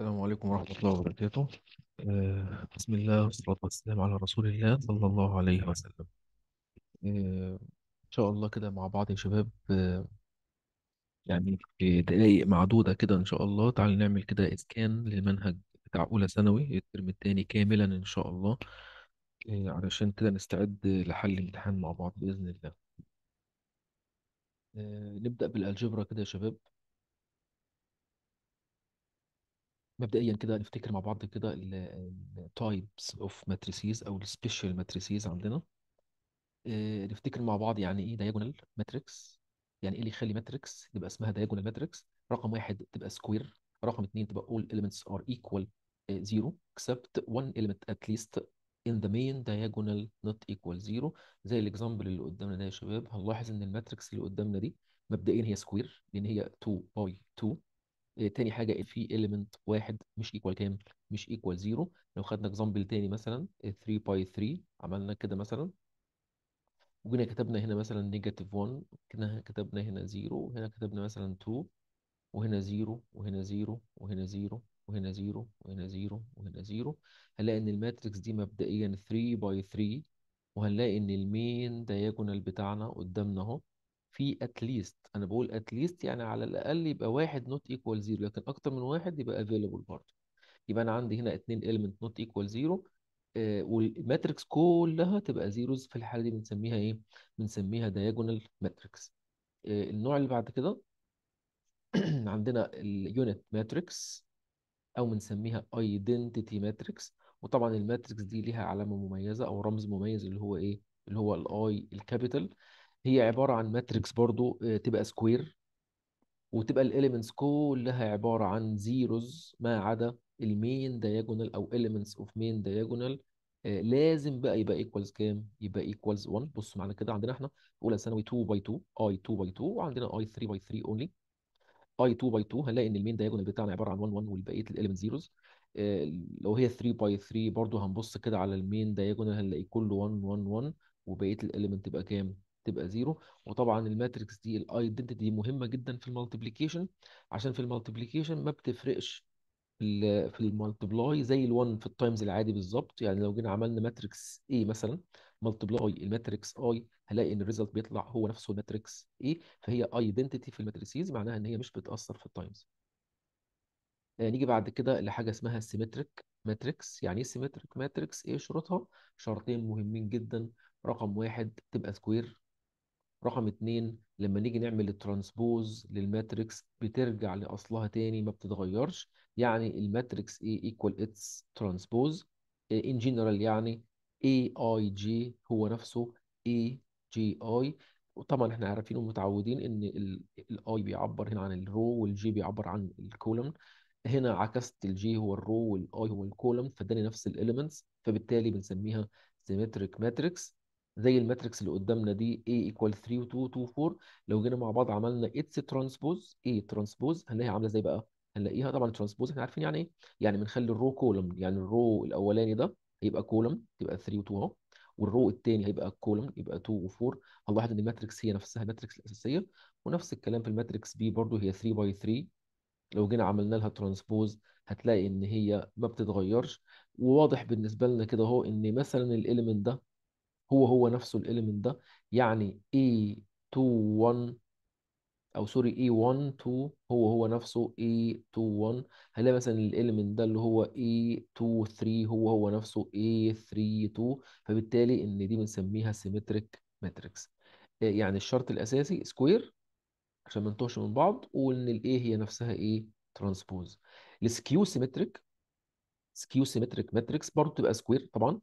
السلام عليكم ورحمة الله وبركاته بسم الله والصلاة والسلام على رسول الله صلى الله عليه وسلم آه، إن شاء الله كده مع بعض يا شباب آه، يعني في دقايق معدودة كده إن شاء الله تعالوا نعمل كده إسكان للمنهج بتاع أولى ثانوي الترم التاني كاملا إن شاء الله آه، علشان كده نستعد لحل الامتحان مع بعض بإذن الله نبدأ بالألجبرا كده يا شباب مبدئيا كده نفتكر مع بعض كده types of matrices او السبيشال matrices عندنا آه، نفتكر مع بعض يعني ايه diagonal matrix يعني ايه اللي يخلي matrix يبقى اسمها diagonal matrix رقم واحد تبقى square رقم اثنين تبقى all elements are equal آه، zero except one element at least in the main diagonal not equal zero زي الاكزامبل اللي قدامنا ده يا شباب هنلاحظ ان الماتريكس اللي قدامنا دي مبدئيا هي سكوير لان هي 2 باي 2 إيه تاني حاجة في element واحد مش equal كام؟ مش equal zero لو خدنا example تاني مثلا 3 باي 3 عملنا كده مثلا وجينا كتبنا هنا مثلا نيجاتيف 1 كتبنا هنا 0 وهنا كتبنا مثلا 2 وهنا 0 وهنا 0 وهنا 0 وهنا 0 وهنا 0 وهنا 0 هنلاقي ان الماتريكس دي مبدئيا 3 باي 3 وهنلاقي ان المين دايجونال بتاعنا قدامنا اهو في اتليست انا بقول اتليست يعني على الاقل يبقى واحد نوت equal زيرو لكن اكتر من واحد يبقى available برضه يبقى انا عندي هنا اتنين element نوت equal زيرو آه، والماتريكس كلها تبقى زيروز في الحاله دي بنسميها ايه؟ بنسميها دايجونال آه، ماتريكس النوع اللي بعد كده عندنا اليونت ماتريكس او بنسميها ايدنتيتي ماتريكس وطبعا الماتريكس دي ليها علامه مميزه او رمز مميز اللي هو ايه؟ اللي هو الاي الكابيتال هي عبارة عن ماتريكس برضو آه، تبقى سكوير وتبقى الاليمنتس كلها عبارة عن زيروز ما عدا المين دايجونال او اليمنتس اوف مين دايجونال لازم بقى يبقى ايكوالز كام؟ يبقى ايكوالز 1 بص معنى كده عندنا احنا اولى ثانوي 2 باي 2 اي 2 باي 2 وعندنا اي 3 باي 3 اونلي اي 2 باي 2 هنلاقي ان المين دايجونال بتاعنا عباره عن 1 1 والبقيه الاليمنت آه، زيروز لو هي 3 باي 3 برضو هنبص كده على المين دايجونال هنلاقي كله 1 1 1 وبقيه الاليمنت تبقى كام؟ تبقى زيرو وطبعا الماتريكس دي الايدنتيتي دي مهمه جدا في المالتيبليكيشن عشان في المالتيبليكيشن ما بتفرقش في في المالتبلاي زي ال1 في التايمز العادي بالظبط يعني لو جينا عملنا ماتريكس اي مثلا مالتبلاي الماتريكس اي هلاقي ان الريزلت بيطلع هو نفسه الماتريكس اي فهي ايدنتيتي في الماتريسيز معناها ان هي مش بتاثر في التايمز آه، نيجي بعد كده لحاجه اسمها سيمتريك ماتريكس يعني ايه سيمتريك ماتريكس ايه شروطها شرطين مهمين جدا رقم واحد تبقى سكوير رقم اتنين لما نيجي نعمل الترانسبوز للماتريكس بترجع لأصلها تاني ما بتتغيرش يعني الماتريكس A equal its transpose in general يعني AIG هو نفسه AGI وطبعا احنا عارفين ومتعودين ان الاي بيعبر هنا عن الرو والجي بيعبر عن الكولوم هنا عكست الجي هو الرو والاي هو الكولوم فاداني نفس الاليمنتس فبالتالي بنسميها سيمتريك ماتريكس زي الماتريكس اللي قدامنا دي A equal 3 و 2 2 4 لو جينا مع بعض عملنا اتس ترانسبوز A ترانسبوز هنلاقيها عامله ازاي بقى؟ هنلاقيها طبعا ترانسبوز احنا عارفين يعني ايه؟ يعني بنخلي الرو كولم يعني الرو الاولاني ده هيبقى كولم تبقى 3 و 2 اهو والرو الثاني هيبقى كولم يبقى 2 و4 هنلاحظ ان الماتريكس هي نفسها الماتريكس الاساسيه ونفس الكلام في الماتريكس بي برضو هي 3 باي 3 لو جينا عملنا لها ترانسبوز هتلاقي ان هي ما بتتغيرش وواضح بالنسبه لنا كده اهو ان مثلا الاليمنت ده هو هو نفسه الاليمنت ده يعني a e 21 او سوري a 12 هو هو نفسه a e 21 هنلاقي مثلا الاليمنت ده اللي هو a e 23 هو هو نفسه A32 فبالتالي ان دي بنسميها سيمتريك ماتريكس آه، يعني الشرط الاساسي سكوير عشان ما نتوهش من بعض وان الاي هي نفسها ايه ترانسبوز السكيو سيمتريك سكيو سيمتريك ماتريكس برضه تبقى سكوير طبعا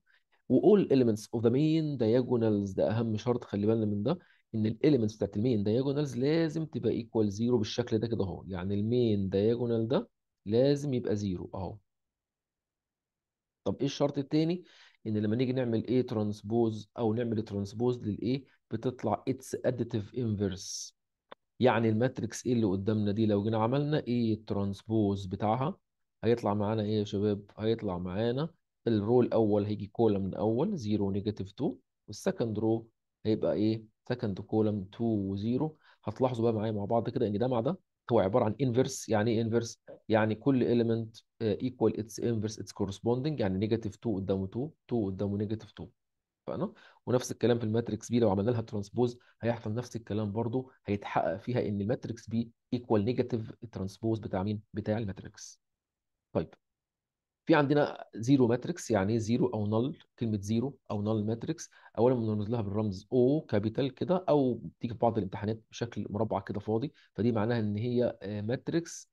all elements of the main diagonals ده اهم شرط خلي بالنا من ده ان الاليمنتس بتاعت المين diagonals لازم تبقى ايكوال زيرو بالشكل ده كده اهو يعني المين diagonal ده لازم يبقى زيرو اهو طب ايه الشرط التاني ان لما نيجي نعمل ايه ترانسبوز او نعمل ترانسبوز للايه بتطلع اتس اديتيف انفرس يعني الماتريكس ايه اللي قدامنا دي لو جينا عملنا ايه transpose بتاعها هيطلع معانا ايه يا شباب هيطلع معانا الرو الاول هيجي كولم الاول 0 نيجاتيف 2 والسكند رو هيبقى ايه سكند كولم 2 و0 هتلاحظوا بقى معايا مع بعض كده ان ده مع ده هو عباره عن انفرس يعني ايه انفرس يعني كل element آه، equal its inverse its corresponding يعني نيجاتيف 2 قدامه 2 2 قدامه نيجاتيف 2 فانا ونفس الكلام في الماتريكس بي لو عملنا لها ترانسبوز هيحصل نفس الكلام برضو هيتحقق فيها ان الماتريكس بي ايكوال نيجاتيف الترانسبوز بتاع مين بتاع الماتريكس طيب في عندنا زيرو ماتريكس يعني ايه زيرو او نل كلمه زيرو او نل ماتريكس اولا بنرمز لها بالرمز او كابيتال كده او بتيجي في بعض الامتحانات بشكل مربع كده فاضي فدي معناها ان هي ماتريكس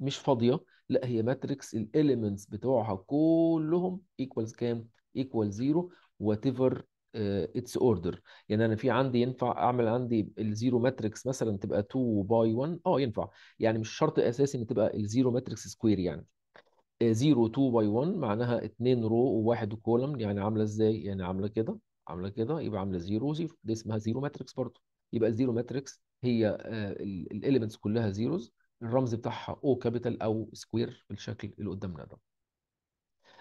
آه، مش فاضيه لا هي ماتريكس الاليمنتس بتوعها كلهم ايكوالز كام ايكوال زيرو وات ايفر اتس اوردر يعني انا في عندي ينفع اعمل عندي الزيرو ماتريكس مثلا تبقى 2 باي 1 اه ينفع يعني مش شرط اساسي ان تبقى الزيرو ماتريكس سكوير يعني 0 2 باي 1 معناها 2 رو وواحد كولم يعني عامله ازاي؟ يعني عامله كده عامله كده يبقى عامله 0 0 دي اسمها 0 ماتريكس برضه يبقى 0 ماتريكس هي آه، الاليمنتس كلها زيروز الرمز بتاعها او كابيتال او سكوير بالشكل اللي قدامنا ده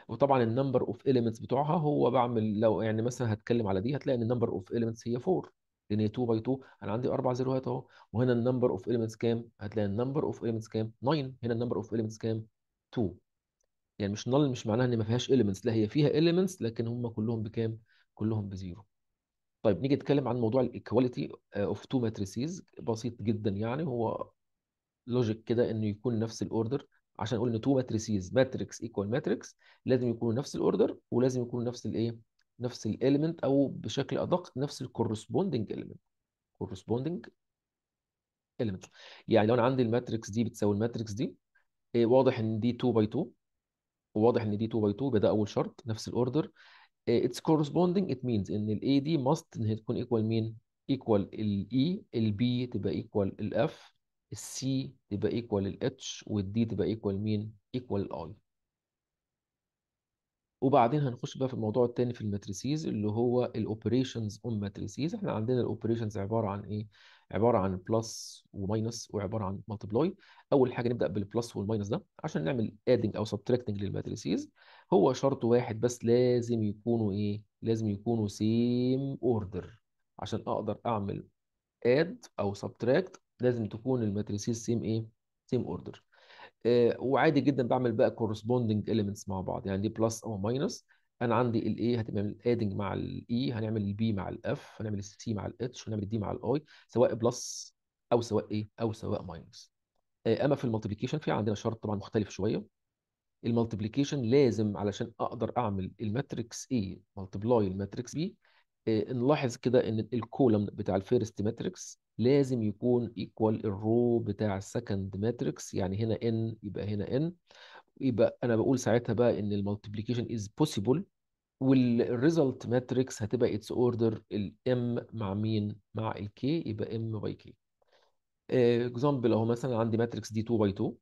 وطبعا النمبر اوف اليمنتس بتوعها هو بعمل لو يعني مثلا هتكلم على دي هتلاقي ان النمبر اوف اليمنتس هي 4 لان هي 2 باي 2 انا عندي اربع زيروهات اهو وهنا النمبر اوف اليمنتس كام؟ هتلاقي النمبر اوف اليمنتس كام؟ 9 هنا النمبر اوف اليمنتس كام؟ 2 يعني مش نل مش معناها ان ما فيهاش elements لا هي فيها elements لكن هم كلهم بكام؟ كلهم بزيرو. طيب نيجي نتكلم عن موضوع الايكواليتي اوف تو ماتريسيز بسيط جدا يعني هو لوجيك كده انه يكون نفس الاوردر عشان نقول ان تو ماتريسيز ماتريكس ايكوال ماتريكس لازم يكونوا نفس الاوردر ولازم يكونوا نفس الايه؟ نفس الاليمنت او بشكل ادق نفس الكورسبوندنج اليمنت كورسبوندنج اليمنت يعني لو انا عندي الماتريكس دي بتساوي الماتريكس دي آه، واضح ان دي 2 باي 2 وواضح ان دي 2 باي 2 يبقى ده اول شرط نفس الاوردر اتس كورسبوندنج ات مينز ان الاي دي ماست ان هي تكون ايكوال مين؟ ايكوال الاي البي تبقى ايكوال الاف السي تبقى ايكوال الاتش والدي تبقى ايكوال مين؟ ايكوال الاي وبعدين هنخش بقى في الموضوع الثاني في الماتريسيز اللي هو الاوبريشنز اون ماتريسيز احنا عندنا الاوبريشنز عباره عن ايه؟ عباره عن بلس وماينس وعباره عن ملتبلاي اول حاجه نبدا بالبلس والماينس ده عشان نعمل ادنج او سبتراكتنج للماتريسيز هو شرط واحد بس لازم يكونوا ايه لازم يكونوا سيم اوردر عشان اقدر اعمل اد او سبتراكت لازم تكون الماتريسيز سيم ايه سيم اوردر آه، وعادي جدا بعمل بقى كورسبوندنج اليمنتس مع بعض يعني دي بلس او ماينس انا عندي الاي هتبقى من الادنج مع الاي e، هنعمل البي مع الاف هنعمل السي مع الاتش هنعمل الدي مع الاي سواء بلس او سواء ايه او سواء ماينس آه، اما في المالتيبيكيشن في عندنا شرط طبعا مختلف شويه المالتيبيكيشن لازم علشان اقدر اعمل الماتريكس A مالتبلاي الماتريكس B آه، نلاحظ كده ان الكولم بتاع الفيرست ماتريكس لازم يكون ايكوال الرو بتاع السكند ماتريكس يعني هنا n يبقى هنا n يبقى ايه انا بقول ساعتها بقى ان المالتيبليكيشن از بوسيبل والريزلت ماتريكس هتبقى اتس اوردر الام مع مين مع الكي يبقى ام باي كي اكزامبل اهو مثلا عندي ماتريكس دي 2 باي 2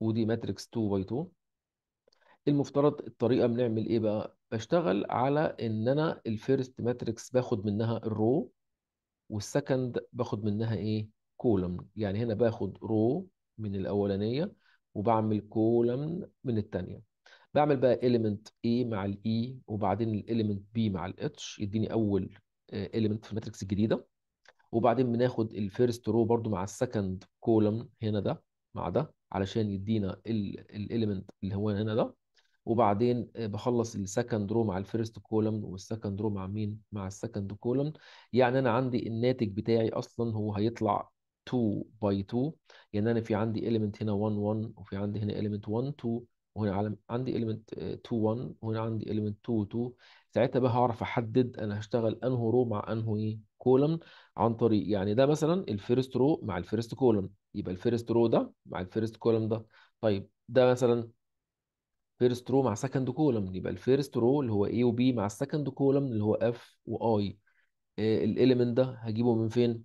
ودي ماتريكس 2 باي 2 المفترض الطريقه بنعمل ايه بقى بشتغل على ان انا الفيرست ماتريكس باخد منها الرو والسكند باخد منها ايه كولوم يعني هنا باخد رو من الاولانيه وبعمل كولم من الثانيه بعمل بقى element A مع ال E وبعدين ال element B مع ال H يديني أول آه، element في الماتريكس الجديدة وبعدين بناخد الفيرست رو برضو مع السكند column هنا ده مع ده علشان يدينا element اللي هو هنا ده وبعدين آه، بخلص السكند رو مع الفيرست كولم والسكند رو مع مين مع السكند column يعني انا عندي الناتج بتاعي اصلا هو هيطلع 2 باي 2 يعني انا في عندي element هنا 1 1 وفي عندي هنا element 1 2 آه، وهنا عندي element 2 1 وهنا عندي element 2 2 ساعتها بقى هعرف احدد انا هشتغل انه رو مع انه ايه كولم عن طريق يعني ده مثلا الفيرست رو مع الفيرست كولم يبقى الفيرست رو ده مع الفيرست كولم ده طيب ده مثلا فيرست رو مع سكند كولم يبقى الفيرست رو اللي هو A وB مع السكند كولم اللي هو F وI الاليمنت آه، ده هجيبه من فين؟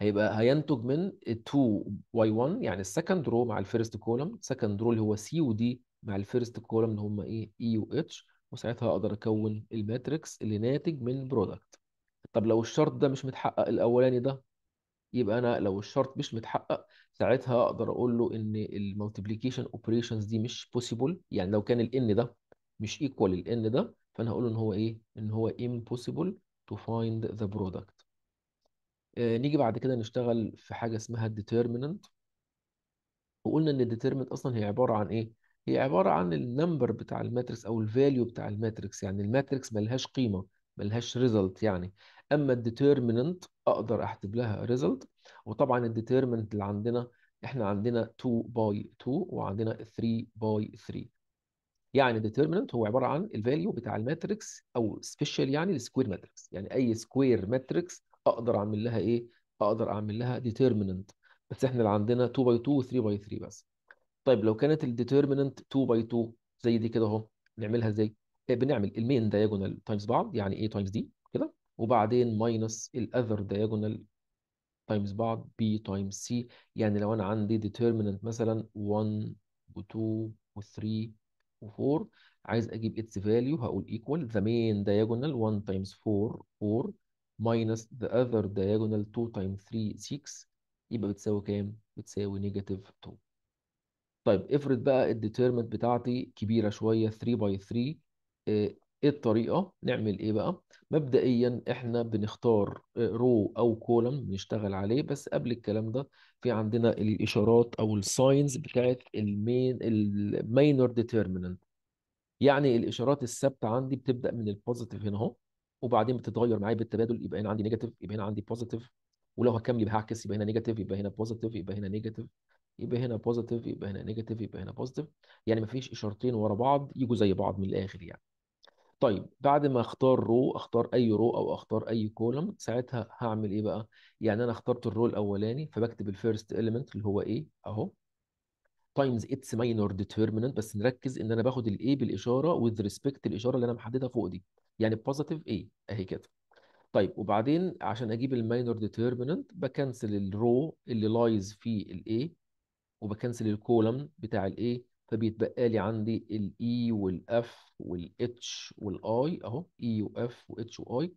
هيبقى هينتج من 2y1 يعني السكند رو مع الفيرست كولم السكند رو اللي هو سي ودي مع الفيرست كولم اللي هم ايه اي e و اتش وساعتها اقدر اكون الماتريكس اللي ناتج من برودكت طب لو الشرط ده مش متحقق الاولاني ده يبقى انا لو الشرط مش متحقق ساعتها اقدر اقول له ان المالتيبليكيشن اوبريشنز دي مش بوسيبل يعني لو كان الان ده مش ايكوال الان ده فانا هقول له ان هو ايه ان هو impossible to find the product آه، نيجي بعد كده نشتغل في حاجة اسمها determinant وقلنا ان determinant اصلا هي عباره عن ايه هي عباره عن النمبر بتاع الماتريكس او الفاليو بتاع الماتريكس يعني الماتريكس ملهاش قيمه ملهاش ريزلت يعني اما determinant اقدر احسب لها ريزلت وطبعا determinant اللي عندنا احنا عندنا 2 باي 2 وعندنا 3 باي 3 يعني determinant هو عباره عن الفاليو بتاع الماتريكس او سبيشال يعني السكوير ماتريكس يعني اي سكوير ماتريكس اقدر اعمل لها ايه اقدر اعمل لها ديترميننت بس احنا اللي عندنا 2 باي 2 و 3 باي 3 بس طيب لو كانت الديترميننت 2 باي 2 زي دي كده اهو نعملها ازاي آه، بنعمل المين دايجونال تايمز بعض يعني ايه تايمز دي كده وبعدين ماينس الاذر دايجونال تايمز بعض بي تايمز سي يعني لو انا عندي ديترميننت مثلا 1 و2 و3 و4 عايز اجيب its value هقول ايكوال the main diagonal 1 تايمز 4 4 minus the other diagonal 2 times 3 6 يبقى بتساوي كام؟ بتساوي نيجاتيف 2 طيب افرض بقى الديتيرمنت بتاعتي كبيرة شوية 3 باي 3 ايه الطريقة؟ نعمل ايه بقى؟ مبدئيا احنا بنختار رو آه، او كولم بنشتغل عليه بس قبل الكلام ده في عندنا الاشارات او الساينز بتاعت المين الماينور ديتيرمنت. يعني الاشارات الثابتة عندي بتبدأ من البوزيتيف هنا اهو وبعدين بتتغير معايا بالتبادل يبقى هنا عندي نيجاتيف يبقى هنا عندي بوزيتيف ولو هكمل يبقى هعكس يبقى هنا نيجاتيف يبقى هنا بوزيتيف يبقى هنا نيجاتيف يبقى هنا بوزيتيف يبقى هنا نيجاتيف يبقى هنا بوزيتيف يعني مفيش اشارتين ورا بعض يجوا زي بعض من الاخر يعني طيب بعد ما اختار رو اختار اي رو او اختار اي كولم ساعتها هعمل ايه بقى يعني انا اخترت الرو الاولاني فبكتب الفيرست اليمنت اللي هو ايه اهو تايمز اتس ماينور ديتيرمينانت بس نركز ان انا باخد الايه بالاشاره وذ ريسبكت الاشاره اللي انا محددها فوق دي يعني بوزيتيف ايه اهي كده طيب وبعدين عشان اجيب الماينور ديتيرمينانت بكنسل الرو اللي لايز في الاي وبكنسل الكولم بتاع الاي فبيتبقى لي عندي الاي e والاف والاتش والاي اهو اي e واف واتش واي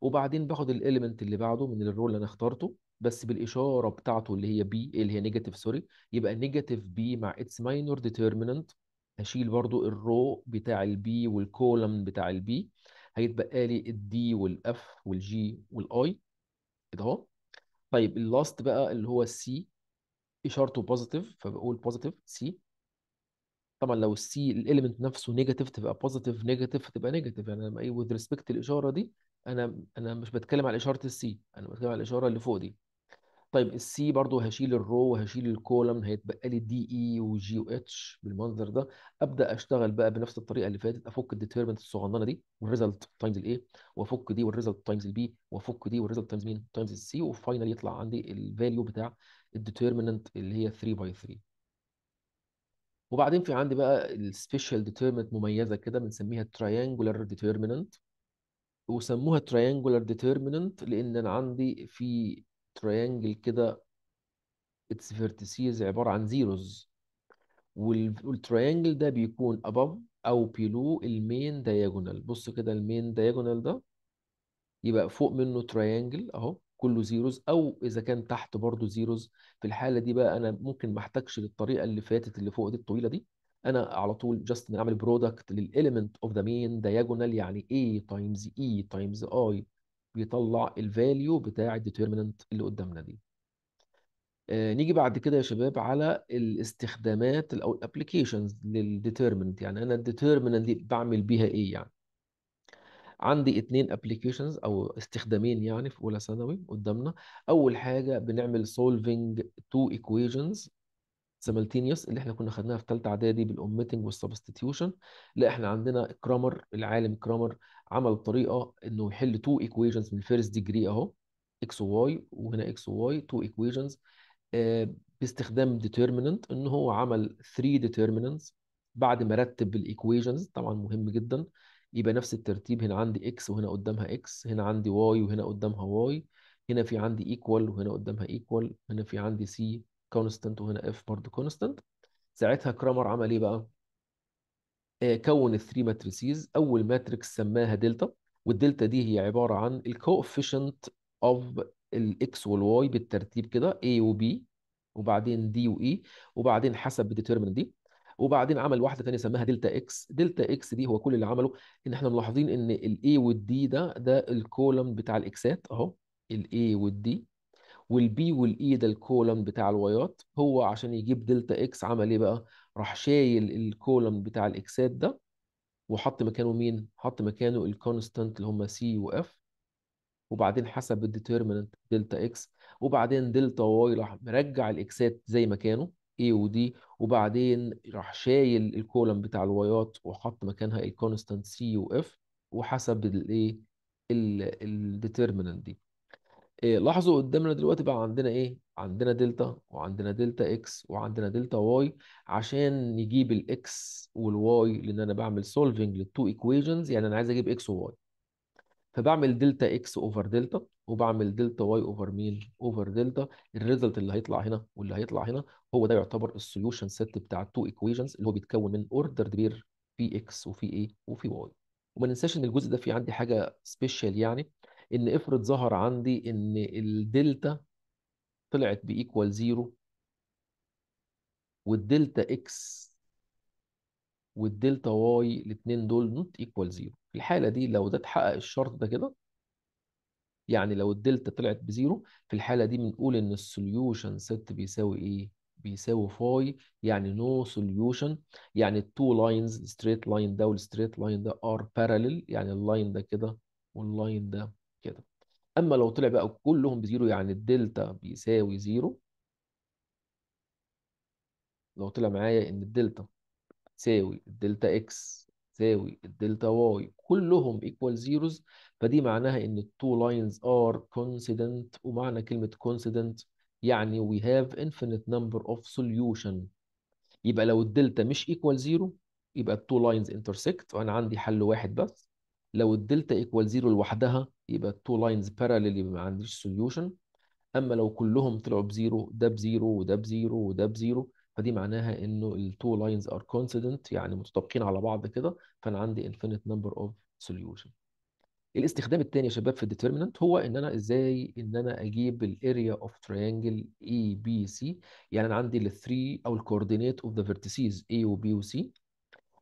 وبعدين باخد الاليمنت اللي بعده من الرو اللي انا اخترته بس بالاشاره بتاعته اللي هي بي اللي هي نيجاتيف سوري يبقى نيجاتيف بي مع اتس ماينور ديتيرمينانت هشيل برضو الرو بتاع البي والكولم بتاع البي هيتبقى لي الدي والاف والجي والاي كده اهو طيب اللاست بقى اللي هو السي اشارته بوزيتيف فبقول بوزيتيف سي طبعا لو السي الاليمنت نفسه نيجاتيف تبقى بوزيتيف نيجاتيف تبقى نيجاتيف يعني لما ايه وذ ريسبكت الاشاره دي انا انا مش بتكلم على اشاره السي انا بتكلم على الاشاره اللي فوق دي طيب السي برضو هشيل الرو وهشيل الكولم هيتبقى لي دي اي وجي واتش بالمنظر ده ابدا اشتغل بقى بنفس الطريقه اللي فاتت افك الديتيرمنت الصغننه دي والريزلت تايمز الاي وافك دي والريزلت تايمز البي وافك دي والريزلت تايمز مين تايمز السي وفاينل يطلع عندي الفاليو بتاع الديتيرمنت اللي هي 3 باي 3 وبعدين في عندي بقى السبيشال ديتيرمنت مميزه كده بنسميها تريانجولار ديتيرمنت وسموها تريانجولار ديتيرمنت لان انا عندي في تريانجل كده its vertices عبارة عن zeros والتريانجل ده بيكون above أو below المين diagonal بص كده المين diagonal ده يبقى فوق منه تريانجل أهو كله زيروز أو إذا كان تحت برضه زيروز في الحالة دي بقى أنا ممكن ما احتاجش للطريقة اللي فاتت اللي فوق دي الطويلة دي أنا على طول جاست بنعمل برودكت للإليمنت أوف ذا مين diagonal يعني A times E times I بيطلع الفاليو بتاع الديترمينانت اللي قدامنا دي آه نيجي بعد كده يا شباب على الاستخدامات او الابلكيشنز للديترمينانت يعني انا الديترمينانت دي بعمل بيها ايه يعني عندي اتنين ابلكيشنز او استخدامين يعني في اولى ثانوي قدامنا اول حاجه بنعمل سولفينج تو ايكويشنز سيمالتينيوس اللي احنا كنا خدناها في ثالثه اعدادي بالاوميتنج والسبستيتيوشن لا احنا عندنا كرامر العالم كرامر عمل طريقه انه يحل تو ايكويشنز من الفيرست ديجري اهو اكس وواي وهنا اكس وواي تو ايكويشنز باستخدام ديترميننت ان هو عمل 3 ديترميننتس بعد ما رتب الايكويشنز طبعا مهم جدا يبقى نفس الترتيب هنا عندي اكس وهنا قدامها اكس هنا عندي واي وهنا قدامها واي هنا في عندي ايكوال وهنا قدامها ايكوال هنا في عندي سي كونستانت وهنا اف برضه كونستانت ساعتها كرامر عمل ايه بقى آه، كون الثري ماتريسيز اول ماتريكس سماها دلتا والدلتا دي هي عباره عن الكوفيشنت اوف الاكس والواي بالترتيب كده اي وبي وبعدين دي واي e، وبعدين حسب الديترمن دي وبعدين عمل واحده ثانيه سماها دلتا اكس دلتا اكس دي هو كل اللي عمله ان احنا ملاحظين ان الاي والدي ده ده الكولم بتاع الاكسات اهو الاي والدي والبي والاي e ده الكولم بتاع الوايات هو عشان يجيب دلتا اكس عمل ايه بقى راح شايل الكولم بتاع الاكسات ده وحط مكانه مين؟ حط مكانه الكونستانت اللي هم سي واف وبعدين حسب الديترمنت دلتا اكس وبعدين دلتا واي راح مرجع الاكسات زي ما كانوا اي ودي وبعدين راح شايل الكولم بتاع الوايات وحط مكانها الكونستانت سي واف وحسب الايه الديترمنت دي إيه لاحظوا قدامنا دلوقتي بقى عندنا ايه عندنا دلتا وعندنا دلتا اكس وعندنا دلتا واي عشان نجيب الاكس والواي لان انا بعمل سولفنج للتو ايكويشنز يعني انا عايز اجيب اكس وواي فبعمل دلتا اكس اوفر دلتا وبعمل دلتا واي اوفر مين اوفر دلتا الريزلت اللي هيطلع هنا واللي هيطلع هنا هو ده يعتبر السوليوشن سيت بتاع التو ايكويشنز اللي هو بيتكون من اوردر بير في اكس وفي ايه وفي واي وما ننساش ان الجزء ده في عندي حاجه سبيشال يعني ان افرض ظهر عندي ان الدلتا طلعت بايكوال زيرو والدلتا اكس والدلتا واي الاثنين دول نوت ايكوال زيرو في الحاله دي لو ده اتحقق الشرط ده كده يعني لو الدلتا طلعت بزيرو في الحاله دي بنقول ان السوليوشن ست بيساوي ايه بيساوي فاي يعني نو no سوليوشن يعني التو لاينز الستريت لاين ده والستريت لاين ده ار باراليل يعني اللاين ده كده واللاين ده كده اما لو طلع بقى كلهم بزيرو يعني الدلتا بيساوي زيرو لو طلع معايا ان الدلتا تساوي الدلتا اكس تساوي الدلتا واي كلهم ايكوال زيروز فدي معناها ان التو لاينز ار كونسيدنت ومعنى كلمه كونسيدنت يعني وي هاف انفينيت نمبر اوف سوليوشن يبقى لو الدلتا مش ايكوال زيرو يبقى التو لاينز انترسكت وانا عندي حل واحد بس لو الدلتا ايكوال زيرو لوحدها يبقى التو لاينز بارلل يبقى ما عنديش سوليوشن اما لو كلهم طلعوا بزيرو ده بزيرو وده بزيرو وده بزيرو فدي معناها انه التو لاينز ار كونسيدنت يعني متطابقين على بعض كده فانا عندي انفينيت نمبر اوف سوليوشن الاستخدام الثاني يا شباب في الديترمينانت هو ان انا ازاي ان انا اجيب الاريا اوف تريانجل اي بي سي يعني انا عندي الثري او الكوردينيت اوف ذا فيرتيسيز اي وبي وسي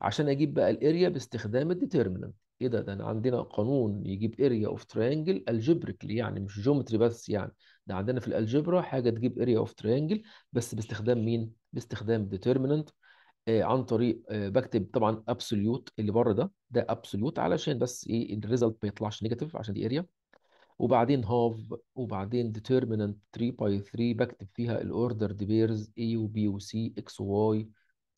عشان اجيب بقى الاريا باستخدام الديترمينانت ايه ده ده أنا عندنا قانون يجيب اريا اوف تريانجل الجبريكلي يعني مش جيومتري بس يعني ده عندنا في الالجبرا حاجه تجيب اريا اوف تريانجل بس باستخدام مين باستخدام ديترميننت آه، عن طريق آه، بكتب طبعا ابسوليوت اللي بره ده ده ابسوليوت علشان بس ايه الريزلت ما يطلعش نيجاتيف عشان دي اريا وبعدين هاف وبعدين ديترميننت 3 باي 3 بكتب فيها الاوردر دي بيرز اي وبي وسي اكس واي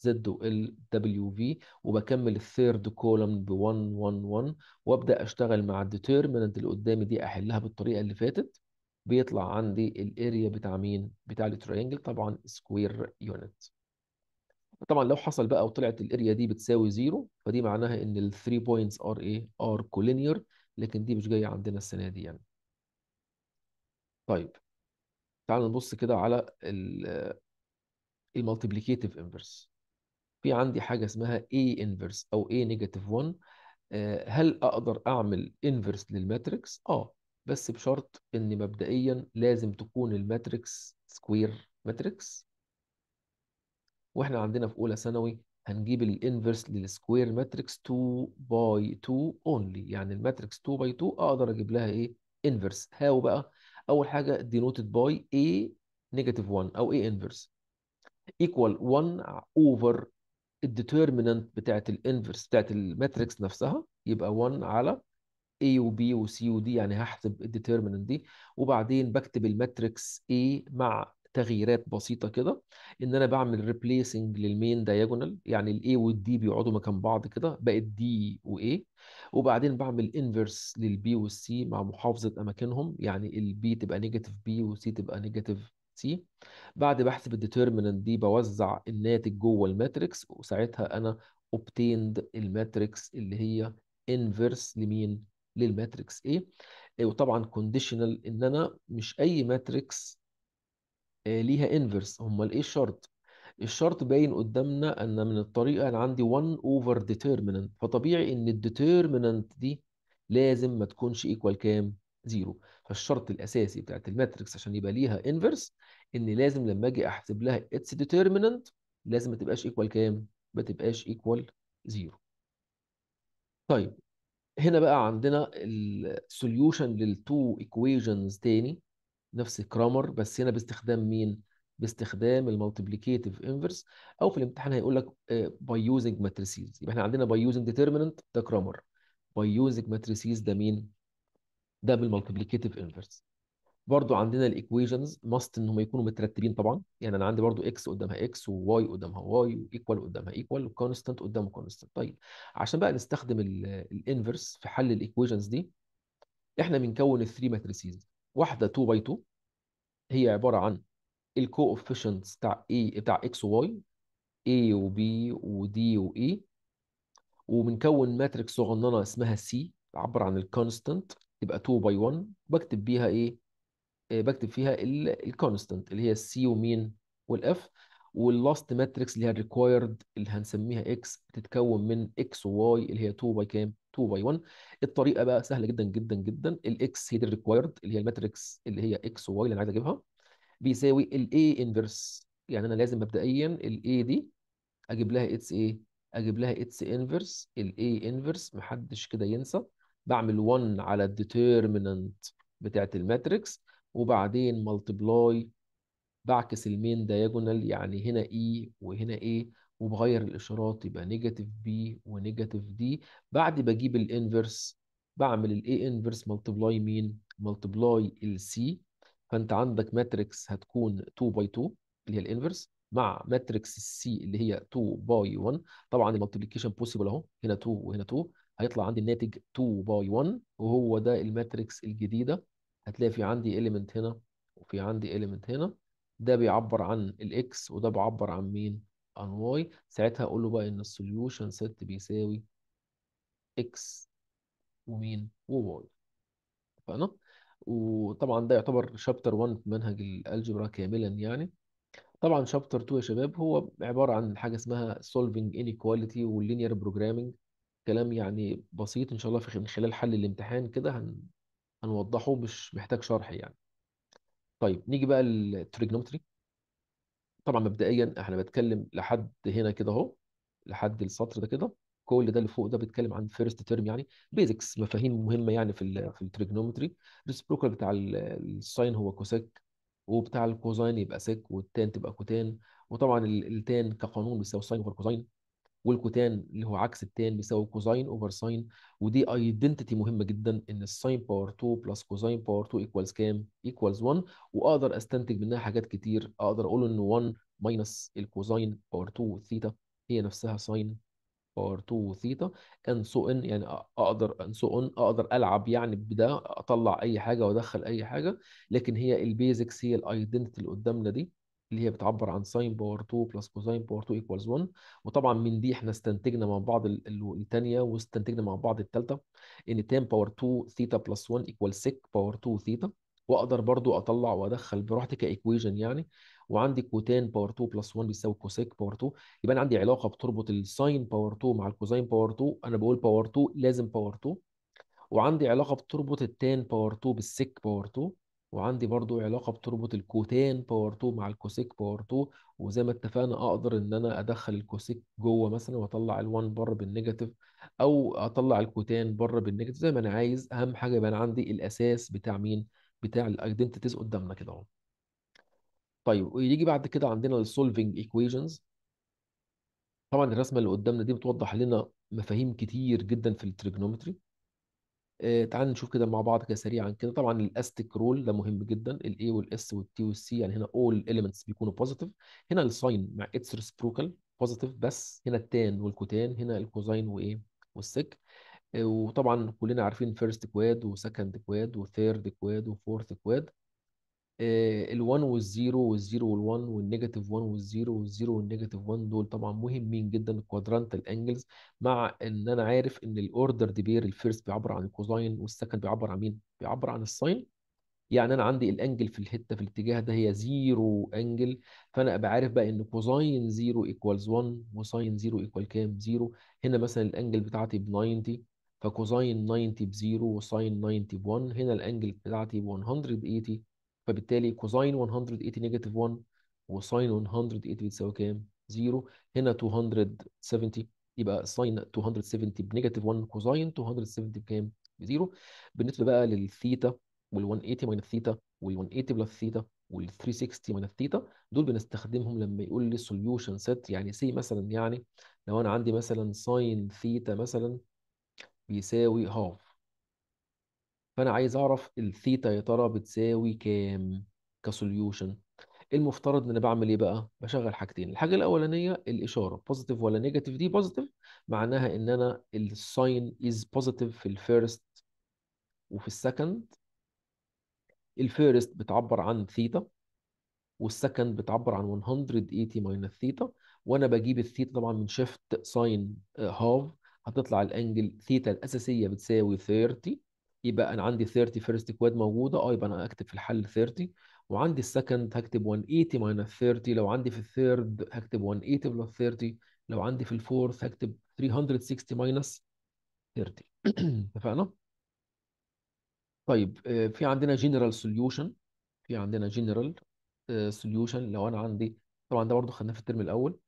زد وال دبليو في وبكمل الثيرد كولم ب 111 وابدا اشتغل مع الديترمنت اللي قدامي دي احلها بالطريقه اللي فاتت بيطلع عندي الاريا بتاع مين؟ بتاع الترينجل طبعا سكوير يونت. طبعا لو حصل بقى وطلعت الاريا دي بتساوي زيرو فدي معناها ان ال 3 بوينتس ار ايه؟ ار كولينير لكن دي مش جايه عندنا السنه دي يعني. طيب تعال نبص كده على المالتيبليكيتيف انفرس في عندي حاجه اسمها A inverse او A negative 1 آه، هل اقدر اعمل inverse للماتريكس؟ اه بس بشرط ان مبدئيا لازم تكون الماتريكس سكوير ماتريكس واحنا عندنا في اولى ثانوي هنجيب الانفرس للسكوير ماتريكس 2 باي 2 اونلي يعني الماتريكس 2 باي 2 اقدر اجيب لها ايه انفرس هاو بقى اول حاجه دينوتد باي A نيجاتيف 1 او A انفرس ايكوال 1 over الديتيرمينانت بتاعت الانفرس بتاعت الماتريكس نفسها يبقى 1 على A وB وC وD يعني هحسب الديتيرمينانت دي وبعدين بكتب الماتريكس A مع تغييرات بسيطة كده إن أنا بعمل ريبليسنج للمين دايجونال يعني ال A وال D بيقعدوا مكان بعض كده بقت D و A وبعدين بعمل انفرس لل B C مع محافظة أماكنهم يعني ال B تبقى نيجاتيف B والسي C تبقى نيجاتيف سي بعد بحسب الديترميننت دي بوزع الناتج جوه الماتريكس وساعتها انا اوبتيند الماتريكس اللي هي انفرس لمين للماتريكس A إيه، وطبعا كونديشنال ان انا مش اي ماتريكس آه، ليها انفرس امال ايه الشرط الشرط باين قدامنا ان من الطريقه انا عندي 1 اوفر ديترميننت فطبيعي ان الديترميننت دي لازم ما تكونش ايكوال كام زيرو فالشرط الاساسي بتاعت الماتريكس عشان يبقى ليها انفرس ان لازم لما اجي احسب لها اتس ديتيرمينانت لازم ما تبقاش ايكوال كام ما تبقاش ايكوال زيرو طيب هنا بقى عندنا السوليوشن للتو ايكويشنز تاني نفس كرامر بس هنا باستخدام مين باستخدام المالتيبليكيتيف انفرس او في الامتحان هيقول لك باي يوزنج ماتريسيز يبقى احنا عندنا باي يوزنج ديتيرمينانت ده كرامر باي يوزنج ماتريسيز ده مين ده بالمالتيبليكيتيف انفرس برضو عندنا الايكويشنز ماست ان هم يكونوا مترتبين طبعا يعني انا عندي برضو اكس قدامها اكس وواي قدامها واي وايكوال قدامها ايكوال وكونستانت قدامه كونستانت طيب عشان بقى نستخدم الانفرس في حل الايكويشنز دي احنا بنكون الثري ماتريسيز واحده 2 باي 2 هي عباره عن الكوفيشنتس بتاع اي بتاع اكس وواي اي وبي ودي واي e. وبنكون ماتريكس صغننه اسمها سي تعبر عن الكونستانت تبقى 2 باي 1 بكتب بيها ايه آه، بكتب فيها الكونستنت اللي هي السي ومين والاف واللاست ماتريكس اللي هي الريكوايرد اللي هنسميها اكس بتتكون من اكس وواي اللي هي 2 باي كام 2 باي 1 الطريقه بقى سهله جدا جدا جدا الاكس هي دي الريكوايرد اللي هي الماتريكس اللي هي اكس وواي اللي انا عايز اجيبها بيساوي الاي انفرس يعني انا لازم مبدئيا الاي دي اجيب لها اتس ايه اجيب لها اتس انفرس الاي انفرس محدش كده ينسى بعمل 1 على الديتيرمينانت بتاعت الماتريكس وبعدين ملتبلاي بعكس المين دايجونال يعني هنا اي e وهنا ايه وبغير الاشارات يبقى نيجاتيف بي ونيجاتيف دي بعد بجيب الانفرس بعمل الاي انفرس ملتبلاي مين ملتبلاي السي فانت عندك ماتريكس هتكون 2 باي 2 اللي هي الانفرس مع ماتريكس السي اللي هي 2 باي 1 طبعا الملتبليكيشن بوسيبل اهو هنا 2 وهنا 2 هيطلع عندي الناتج 2 باي 1 وهو ده الماتريكس الجديده هتلاقي في عندي اليمنت هنا وفي عندي اليمنت هنا ده بيعبر عن الاكس وده بيعبر عن مين عن واي ساعتها اقول له بقى ان السوليوشن سيت بيساوي اكس ومين وواي اتفقنا وطبعا ده يعتبر شابتر 1 في منهج الالجبرا كاملا يعني طبعا شابتر 2 يا شباب هو عباره عن حاجه اسمها سولفنج انيكواليتي واللينير بروجرامنج كلام يعني بسيط ان شاء الله في من خلال حل الامتحان كده هن... هنوضحه مش محتاج شرح يعني طيب نيجي بقى للتريجنومتري طبعا مبدئيا احنا بتكلم لحد هنا كده اهو لحد السطر ده كده كل ده اللي فوق ده بيتكلم عن فيرست تيرم يعني بيزكس مفاهيم مهمه يعني في ال في التريجنومتري الريسبروكال بتاع الساين هو كوسيك وبتاع الكوزاين يبقى سيك والتان تبقى كوتان وطبعا التان كقانون بيساوي الساين اوفر كوزاين والكوتان اللي هو عكس التان بيساوي كوزين اوفر ساين ودي ايدنتيتي مهمه جدا ان الساين باور 2 بلس كوزين باور 2 ايكوالز كام؟ ايكوالز 1 واقدر استنتج منها حاجات كتير اقدر اقول ان 1 ماينس الكوزين باور 2 ثيتا هي نفسها ساين باور 2 ثيتا ان سو ان يعني اقدر ان سو ان اقدر العب يعني بده اطلع اي حاجه وادخل اي حاجه لكن هي البيزكس هي الايدنتيتي اللي قدامنا دي اللي هي بتعبر عن ساين باور 2 بلس كوساين باور 2 ايكوالز 1 وطبعا من دي احنا استنتجنا مع بعض الثانيه واستنتجنا مع بعض الثالثه ان تان باور 2 ثيتا بلس 1 ايكوال سيك باور 2 ثيتا واقدر برضو اطلع وادخل براحتي كايكويجن يعني وعندي كوتان باور 2 بلس 1 بيساوي كوسيك باور 2 يبقى انا عندي علاقه بتربط الساين باور 2 مع الكوساين باور 2 انا بقول باور 2 لازم باور 2 وعندي علاقه بتربط التان باور 2 بالسيك باور 2 وعندي برضو علاقة بتربط الكوتان باور 2 مع الكوسيك باور 2 وزي ما اتفقنا اقدر ان انا ادخل الكوسيك جوه مثلا واطلع ال1 بره بالنيجاتيف او اطلع الكوتان بره بالنيجاتيف زي ما انا عايز اهم حاجة يبقى عندي الاساس بتاع مين بتاع الايدنتيتيز قدامنا كده اهو طيب ويجي بعد كده عندنا السولفنج ايكويشنز طبعا الرسمه اللي قدامنا دي بتوضح لنا مفاهيم كتير جدا في التريجنومتري آه، تعال نشوف كده مع بعض كده سريعا كده طبعا الاستك رول ده مهم جدا الاي والاس والتي والسي يعني هنا اول اليمنتس بيكونوا بوزيتيف هنا الساين مع اتس ريسبروكال بوزيتيف بس هنا التان والكوتان هنا الكوزين وايه والسك آه، وطبعا كلنا عارفين فيرست كواد وسكند كواد وثيرد كواد وفورث كواد آه، ال1 وال0 وال0 وال1 والنيجاتيف 1 وال0 وال0 والنيجاتيف 1 دول طبعا مهمين جدا الكوادرانتال انجلز مع ان انا عارف ان الاوردر دي بير الفيرست بيعبر عن الكوزاين والسكند بيعبر عن مين؟ بيعبر عن الساين يعني انا عندي الانجل في الحته في الاتجاه ده هي زيرو انجل فانا ابقى عارف بقى ان كوزاين زيرو ايكوالز 1 وساين زيرو ايكوال كام؟ زيرو هنا مثلا الانجل بتاعتي ب 90 فكوزاين 90 0 وساين 90 ب 1 هنا الانجل بتاعتي ب 180 فبالتالي كوزين 180 نيجاتيف 1 وساين 180 بتساوي كام؟ 0 هنا 270 يبقى ساين 270 بنيجاتيف 1 كوزين 270 بكام؟ 0 بالنسبه بقى للثيتا وال 180 ماينس ثيتا وال 180 بلس ثيتا وال 360 ماينس ثيتا دول بنستخدمهم لما يقول لي سوليوشن سيت يعني سي مثلا يعني لو انا عندي مثلا ساين ثيتا مثلا بيساوي هاف فانا عايز اعرف الثيتا يا ترى بتساوي كام كسوليوشن المفترض ان انا بعمل ايه بقى بشغل حاجتين الحاجه الاولانيه الاشاره بوزيتيف ولا نيجاتيف دي بوزيتيف معناها ان انا الساين از بوزيتيف في الفيرست وفي السكند الفيرست بتعبر عن ثيتا والسكند بتعبر عن 180 ماينس ثيتا وانا بجيب الثيتا طبعا من شيفت ساين هاف هتطلع الانجل ثيتا الاساسيه بتساوي 30 يبقى انا عندي 30 فيرست كواد موجوده اه يبقى انا هكتب في الحل 30 وعندي السكند هكتب 180 ماينس 30 لو عندي في الثيرد هكتب 180 بلس 30 لو عندي في الفورث هكتب 360 ماينس 30 اتفقنا؟ طيب آه، في عندنا جنرال سوليوشن في عندنا جنرال آه، سوليوشن لو انا عندي طبعا ده برضه خدناه في الترم الاول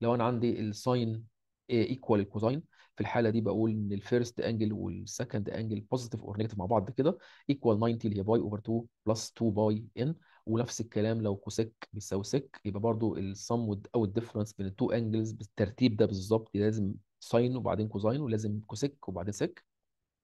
لو انا عندي الساين ايكوال الكوزين في الحاله دي بقول ان الفيرست انجل والسكند انجل بوزيتيف اور نيجاتيف مع بعض كده ايكوال 90 اللي هي باي اوفر 2 بلس 2 باي ان ونفس الكلام لو كوسيك بيساوي سيك يبقى برضو السم او الديفرنس بين التو انجلز بالترتيب ده بالظبط لازم ساين وبعدين كوزين ولازم كوسيك وبعدين سيك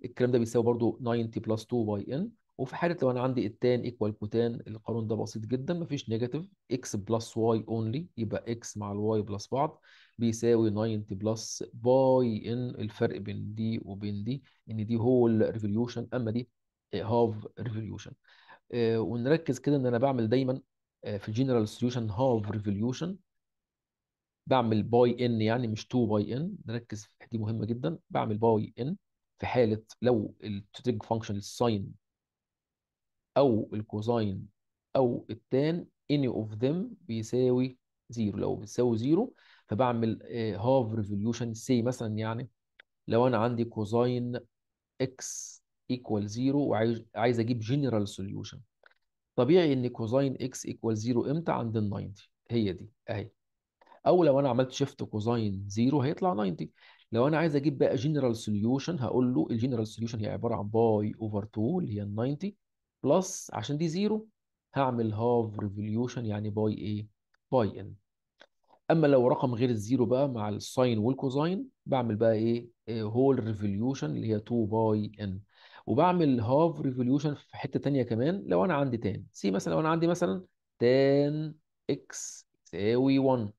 الكلام ده بيساوي برضو 90 بلس 2 باي ان وفي حالة لو أنا عندي التان إيكوال كوتان القانون ده بسيط جدا مفيش نيجاتيف إكس بلس واي أونلي يبقى إكس مع الواي بلس بعض بيساوي 90 بلس باي إن الفرق بين دي وبين دي إن دي هول ريفوليوشن أما دي هاف آه، ريفوليوشن ونركز كده إن أنا بعمل دايما آه، في الجنرال سوليوشن هاف ريفوليوشن بعمل باي ان يعني مش 2 باي ان نركز في دي مهمه جدا بعمل باي ان في حاله لو التريج فانكشن الساين أو الكوساين أو التان any of them بيساوي زيرو لو بتساوي زيرو فبعمل هاف ريفوليوشن سي مثلا يعني لو أنا عندي كوساين اكس ايكوال زيرو وعايز أجيب جنرال سوليوشن طبيعي إن كوساين اكس ايكوال زيرو إمتى عند ال 90 هي دي أهي او لو انا عملت شيفت كوزين زيرو هيطلع 90 لو انا عايز اجيب بقى جنرال سوليوشن هقول له الجنرال سوليوشن هي عباره عن باي اوفر 2 اللي هي ال 90 بلس عشان دي زيرو هعمل هاف ريفوليوشن يعني باي ايه؟ باي ان اما لو رقم غير الزيرو بقى مع الساين والكوزاين بعمل بقى ايه, إيه، هول ريفوليوشن اللي هي 2 باي ان وبعمل هاف ريفوليوشن في حته ثانيه كمان لو انا عندي تان سي مثلا لو انا عندي مثلا تان اكس يساوي 1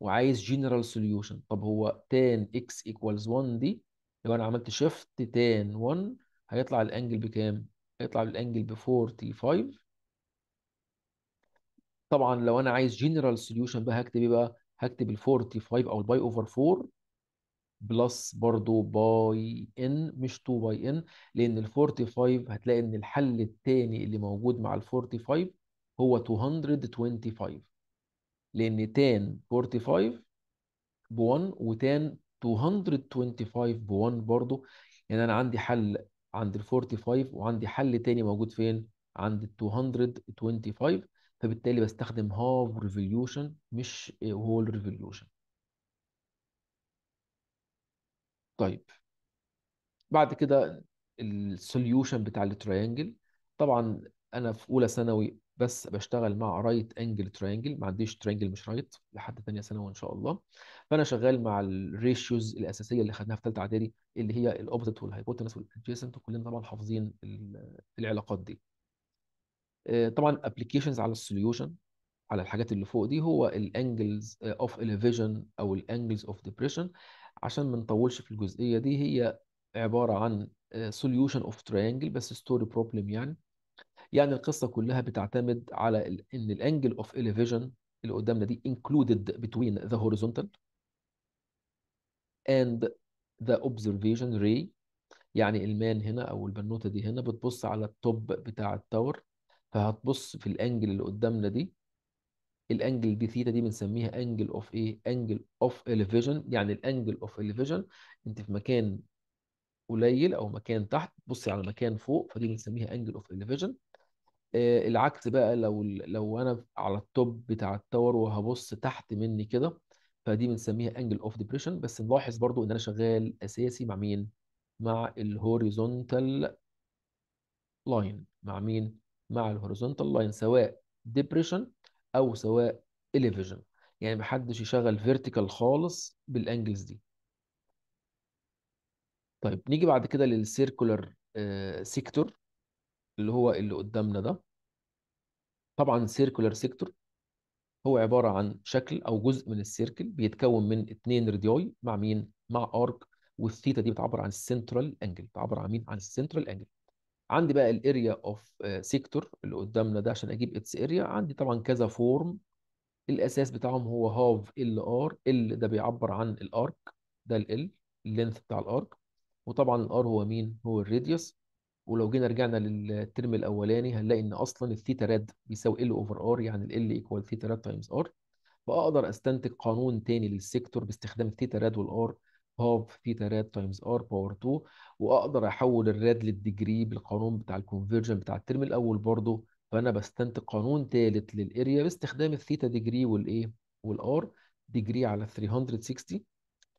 وعايز جنرال سوليوشن طب هو تان اكس ايكوالز 1 دي لو انا عملت شيفت تان 1 هيطلع الانجل بكام؟ هيطلع بالانجل ب 45 طبعا لو انا عايز جنرال سوليوشن بقى هكتب ايه بقى هكتب ال 45 او الباي اوفر 4 بلس برضو باي ان مش 2 باي ان لان ال 45 هتلاقي ان الحل الثاني اللي موجود مع ال 45 هو 225 لان تان 45 ب 1 وتان 225 ب 1 برضو يعني انا عندي حل عند ال 45 وعندي حل تاني موجود فين؟ عند ال 225 فبالتالي بستخدم هاف ريفوليوشن مش هول ريفوليوشن. طيب بعد كده السوليوشن بتاع التريانجل طبعا انا في اولى ثانوي بس بشتغل مع رايت انجل ترينجل ما عنديش ترينجل مش رايت لحد ثانيه ثانوي ان شاء الله فانا شغال مع الريشيوز الاساسيه اللي خدناها في ثالثه اعدادي اللي هي الاوبزيت والهايبوتنس والادجيسنت وكلنا طبعا حافظين العلاقات دي آه، طبعا ابلكيشنز على السوليوشن على الحاجات اللي فوق دي هو الانجلز اوف اليفيجن او الانجلز اوف ديبريشن عشان ما نطولش في الجزئيه دي هي عباره عن سوليوشن اوف ترينجل بس ستوري بروبلم يعني يعني القصه كلها بتعتمد على ان الانجل اوف elevation اللي قدامنا دي included between the horizontal and the observation ray يعني المان هنا او البنوته دي هنا بتبص على التوب بتاع التاور فهتبص في الانجل اللي قدامنا دي الانجل دي ثيتا دي بنسميها انجل اوف ايه انجل اوف elevation يعني الانجل اوف elevation انت في مكان قليل او مكان تحت بصي على مكان فوق فدي بنسميها انجل اوف elevation آه، العكس بقى لو لو انا على التوب بتاع التاور وهبص تحت مني كده فدي بنسميها انجل اوف ديبريشن بس نلاحظ برضو ان انا شغال اساسي مع مين مع الهوريزونتال لاين مع مين مع الهوريزونتال لاين سواء ديبريشن او سواء اليفيجن يعني محدش يشغل فيرتيكال خالص بالانجلز دي طيب نيجي بعد كده للسيركولر سيكتور اللي هو اللي قدامنا ده طبعا سيركولر سيكتور هو عبارة عن شكل أو جزء من السيركل بيتكون من اتنين راديوي مع مين؟ مع أرك والثيتا دي بتعبر عن السنترال أنجل بتعبر عن مين؟ عن السنترال أنجل عندي بقى الاريا اوف سيكتور اللي قدامنا ده عشان اجيب اتس اريا عندي طبعا كذا فورم الاساس بتاعهم هو هاف ال ار ال ده بيعبر عن الارك ده ال اللينث بتاع الارك وطبعا الار هو مين هو الراديوس ولو جينا رجعنا للترم الاولاني هنلاقي ان اصلا الثيتا راد بيساوي ال اوفر ار يعني ال ايكوال ثيتا راد تايمز ار فاقدر استنتج قانون تاني للسيكتور باستخدام الثيتا راد والار هاف ثيتا راد تايمز ار باور 2 واقدر احول الراد للديجري بالقانون بتاع الكونفرجن بتاع الترم الاول برضه فانا بستنتج قانون ثالث للاريا باستخدام الثيتا ديجري والايه والار ديجري على 360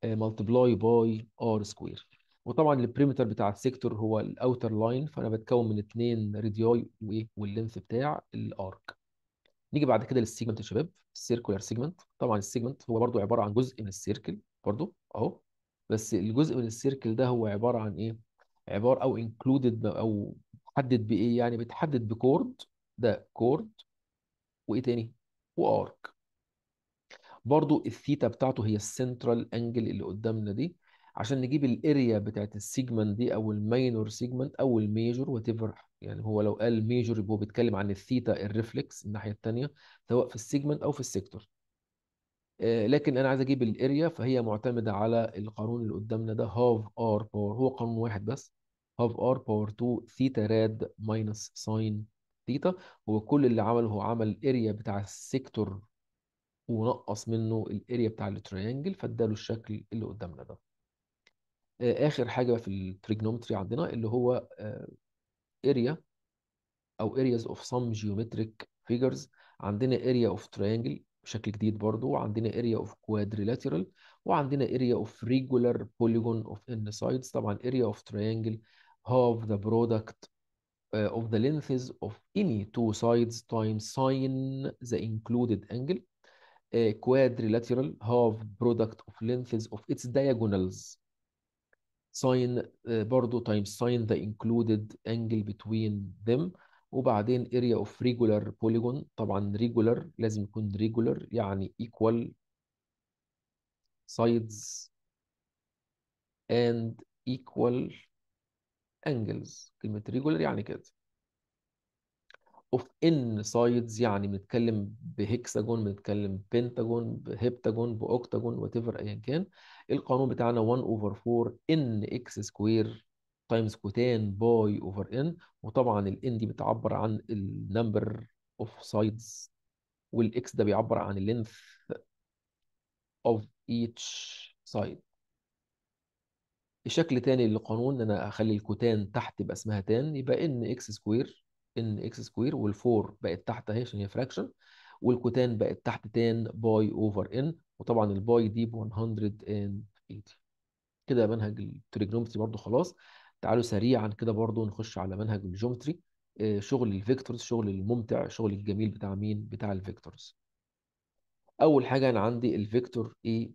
ملتبلاي باي ار سكوير وطبعا البريمتر بتاع السيكتور هو الاوتر لاين فانا بتكون من اتنين رادياي وايه واللينث بتاع الارك نيجي بعد كده للسيجمنت يا شباب السيركولار سيجمنت طبعا السيجمنت هو برضو عباره عن جزء من السيركل برضو اهو بس الجزء من السيركل ده هو عباره عن ايه عباره او انكلودد او محدد بايه يعني بتحدد بكورد ده كورد وايه تاني وارك برضو الثيتا بتاعته هي السنترال انجل اللي قدامنا دي عشان نجيب الاريا بتاعت السيجمنت دي او الماينور سيجمنت او الميجور وات ايفر يعني هو لو قال ميجور يبقى هو بيتكلم عن الثيتا الريفلكس الناحيه الثانيه سواء في السيجمنت او في السيكتور آه، لكن انا عايز اجيب الاريا فهي معتمده على القانون اللي قدامنا ده هاف ار باور هو قانون واحد بس هاف ار باور 2 ثيتا راد ماينس ساين ثيتا هو كل اللي عمله هو عمل الاريا بتاع السيكتور ونقص منه الاريا بتاع التريانجل فاداله الشكل اللي قدامنا ده اخر حاجه في التريجنومتري عندنا اللي هو اريا او areas of some geometric figures عندنا area of triangle بشكل جديد برضو وعندنا area of quadrilateral وعندنا area of regular polygon of n sides طبعا area of triangle half the product of the lengths of any two sides times sine the included angle quadrilateral half product of lengths of its diagonals ساين آه، برضو تايمز ساين ذا انكلودد انجل بتوين them وبعدين اريا اوف ريجولار بوليجون طبعا ريجولار لازم يكون ريجولار يعني ايكوال sides and equal angles كلمة regular يعني كده اوف ان سايدز يعني بنتكلم بهكساجون بنتكلم بنتاجون بهبتاجون باوكتاجون وات ايفر ايا كان القانون بتاعنا 1 اوفر 4 ان اكس سكوير تايمز كوتان باي اوفر ان وطبعا الان دي بتعبر عن النمبر اوف سايدز والاكس ده بيعبر عن اللينث اوف ايتش سايد الشكل تاني للقانون ان انا اخلي الكوتان تحت يبقى اسمها تان يبقى ان اكس سكوير ان اكس سكوير وال4 بقت تحت اهي عشان هي فراكشن والكوتان بقت تحت تان باي اوفر ان وطبعا الباي دي ب 180 كده منهج التريجنومتري برضو خلاص تعالوا سريعا كده برضو نخش على منهج الجيومتري آه، شغل الفيكتورز شغل الممتع شغل الجميل بتاع مين بتاع الفيكتورز اول حاجه انا عندي الفيكتور e، اي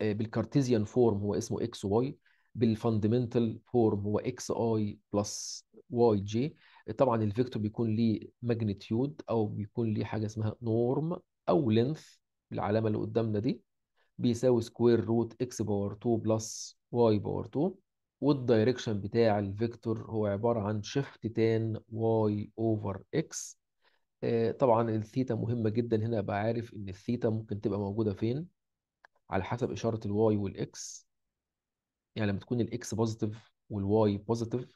آه، بالكارتيزيان فورم هو اسمه اكس واي بالفاندمنتال فورم هو اكس اي بلس واي جي طبعا الفيكتور بيكون ليه ماجنتيود او بيكون ليه حاجه اسمها نورم او لينث العلامه اللي قدامنا دي بيساوي سكوير روت اكس باور 2 بلس واي باور 2 والدايركشن بتاع الفيكتور هو عباره عن شيفت تان واي اوفر اكس طبعا الثيتا مهمه جدا هنا ابقى عارف ان الثيتا ممكن تبقى موجوده فين على حسب اشاره الواي والاكس يعني لما تكون الاكس بوزيتيف والواي بوزيتيف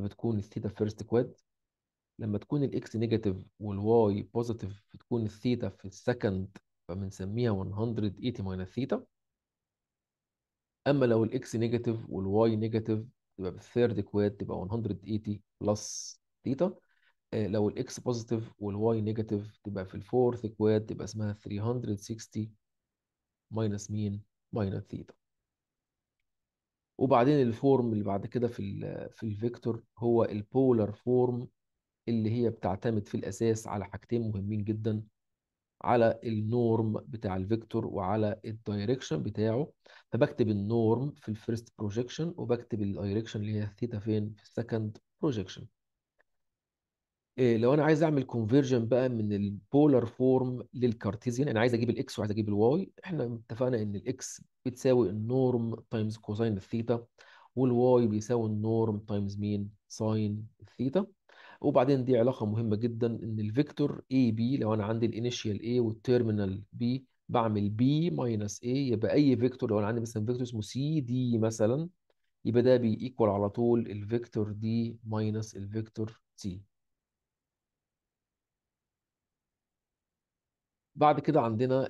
فبتكون الثيتا فيرست كواد لما تكون الاكس نيجاتيف والواي بوزيتيف بتكون الثيتا في السكند فبنسميها 180 ماينس ثيتا اما لو الاكس نيجاتيف والواي نيجاتيف تبقى الثيرد كواد تبقى 180 بلس ثيتا لو الاكس بوزيتيف والواي نيجاتيف تبقى في آه، الفورث كواد تبقى اسمها 360 ماينس مين ماينس ثيتا وبعدين الفورم اللي بعد كده في الـ في الفيكتور هو البولر فورم اللي هي بتعتمد في الأساس على حاجتين مهمين جدا على النورم بتاع الفيكتور وعلى الدايركشن بتاعه فبكتب النورم في الفيرست بروجكشن وبكتب الدايركشن اللي هي الثيتا فين في السكند بروجكشن إيه لو انا عايز اعمل كونفرجن بقى من البولر فورم للكارتيزيان انا عايز اجيب الاكس وعايز اجيب الواي احنا اتفقنا ان الاكس بتساوي النورم تايمز كوساين الثيتا والواي بيساوي النورم تايمز مين ساين الثيتا وبعدين دي علاقه مهمه جدا ان الفيكتور اي بي لو انا عندي الانيشيال اي والتيرمينال بي بعمل بي ماينس اي يبقى اي فيكتور لو انا عندي مثلا فيكتور اسمه سي دي مثلا يبقى ده بييكوال على طول الفيكتور دي ماينس الفيكتور سي بعد كده عندنا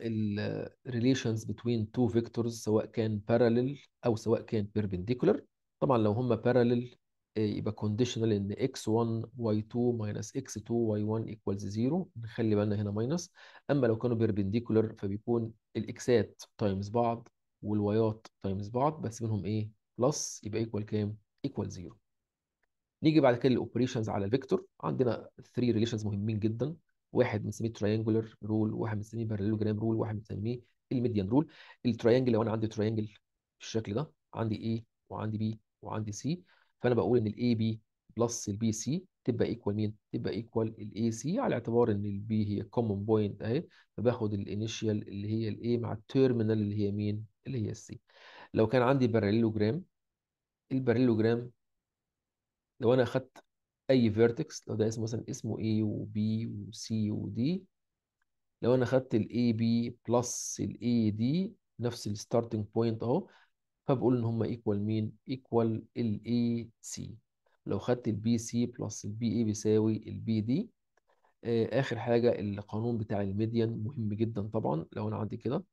relations between two vectors سواء كان parallel او سواء كان perpendicular طبعا لو هما parallel آه، يبقى conditional ان x1 y2 minus x2 y1 equals 0 نخلي بالنا هنا minus اما لو كانوا perpendicular فبيكون الاكسات تايمز بعض والوايات تايمز بعض بس منهم ايه plus يبقى equal كام equal 0 نيجي بعد كده operations على الفيكتور عندنا 3 relations مهمين جدا واحد بنسميه تريانجولر رول واحد بنسميه باراليلوجرام رول واحد بنسميه الميديان رول التريانجل لو انا عندي تريانجل بالشكل ده عندي A وعندي B وعندي C فانا بقول ان الاي بي بلس البي سي تبقى ايكوال مين؟ تبقى ايكوال الاي سي على اعتبار ان البي هي كومن بوينت اهي فباخد الانيشيال اللي هي الاي مع التيرمينال اللي هي مين؟ اللي هي السي. لو كان عندي باراليلوجرام الباراليلوجرام لو انا اخدت اي فيرتكس لو ده اسمه مثلا اسمه A و و B C و D لو انا خدت ال AB بلس ال AD نفس ال starting point اهو فبقول ان هما ايكوال مين؟ ايكوال ال AC لو خدت ال BC بلس ال BA بيساوي ال BD D آه، اخر حاجه القانون بتاع الميديان مهم جدا طبعا لو انا عندي كده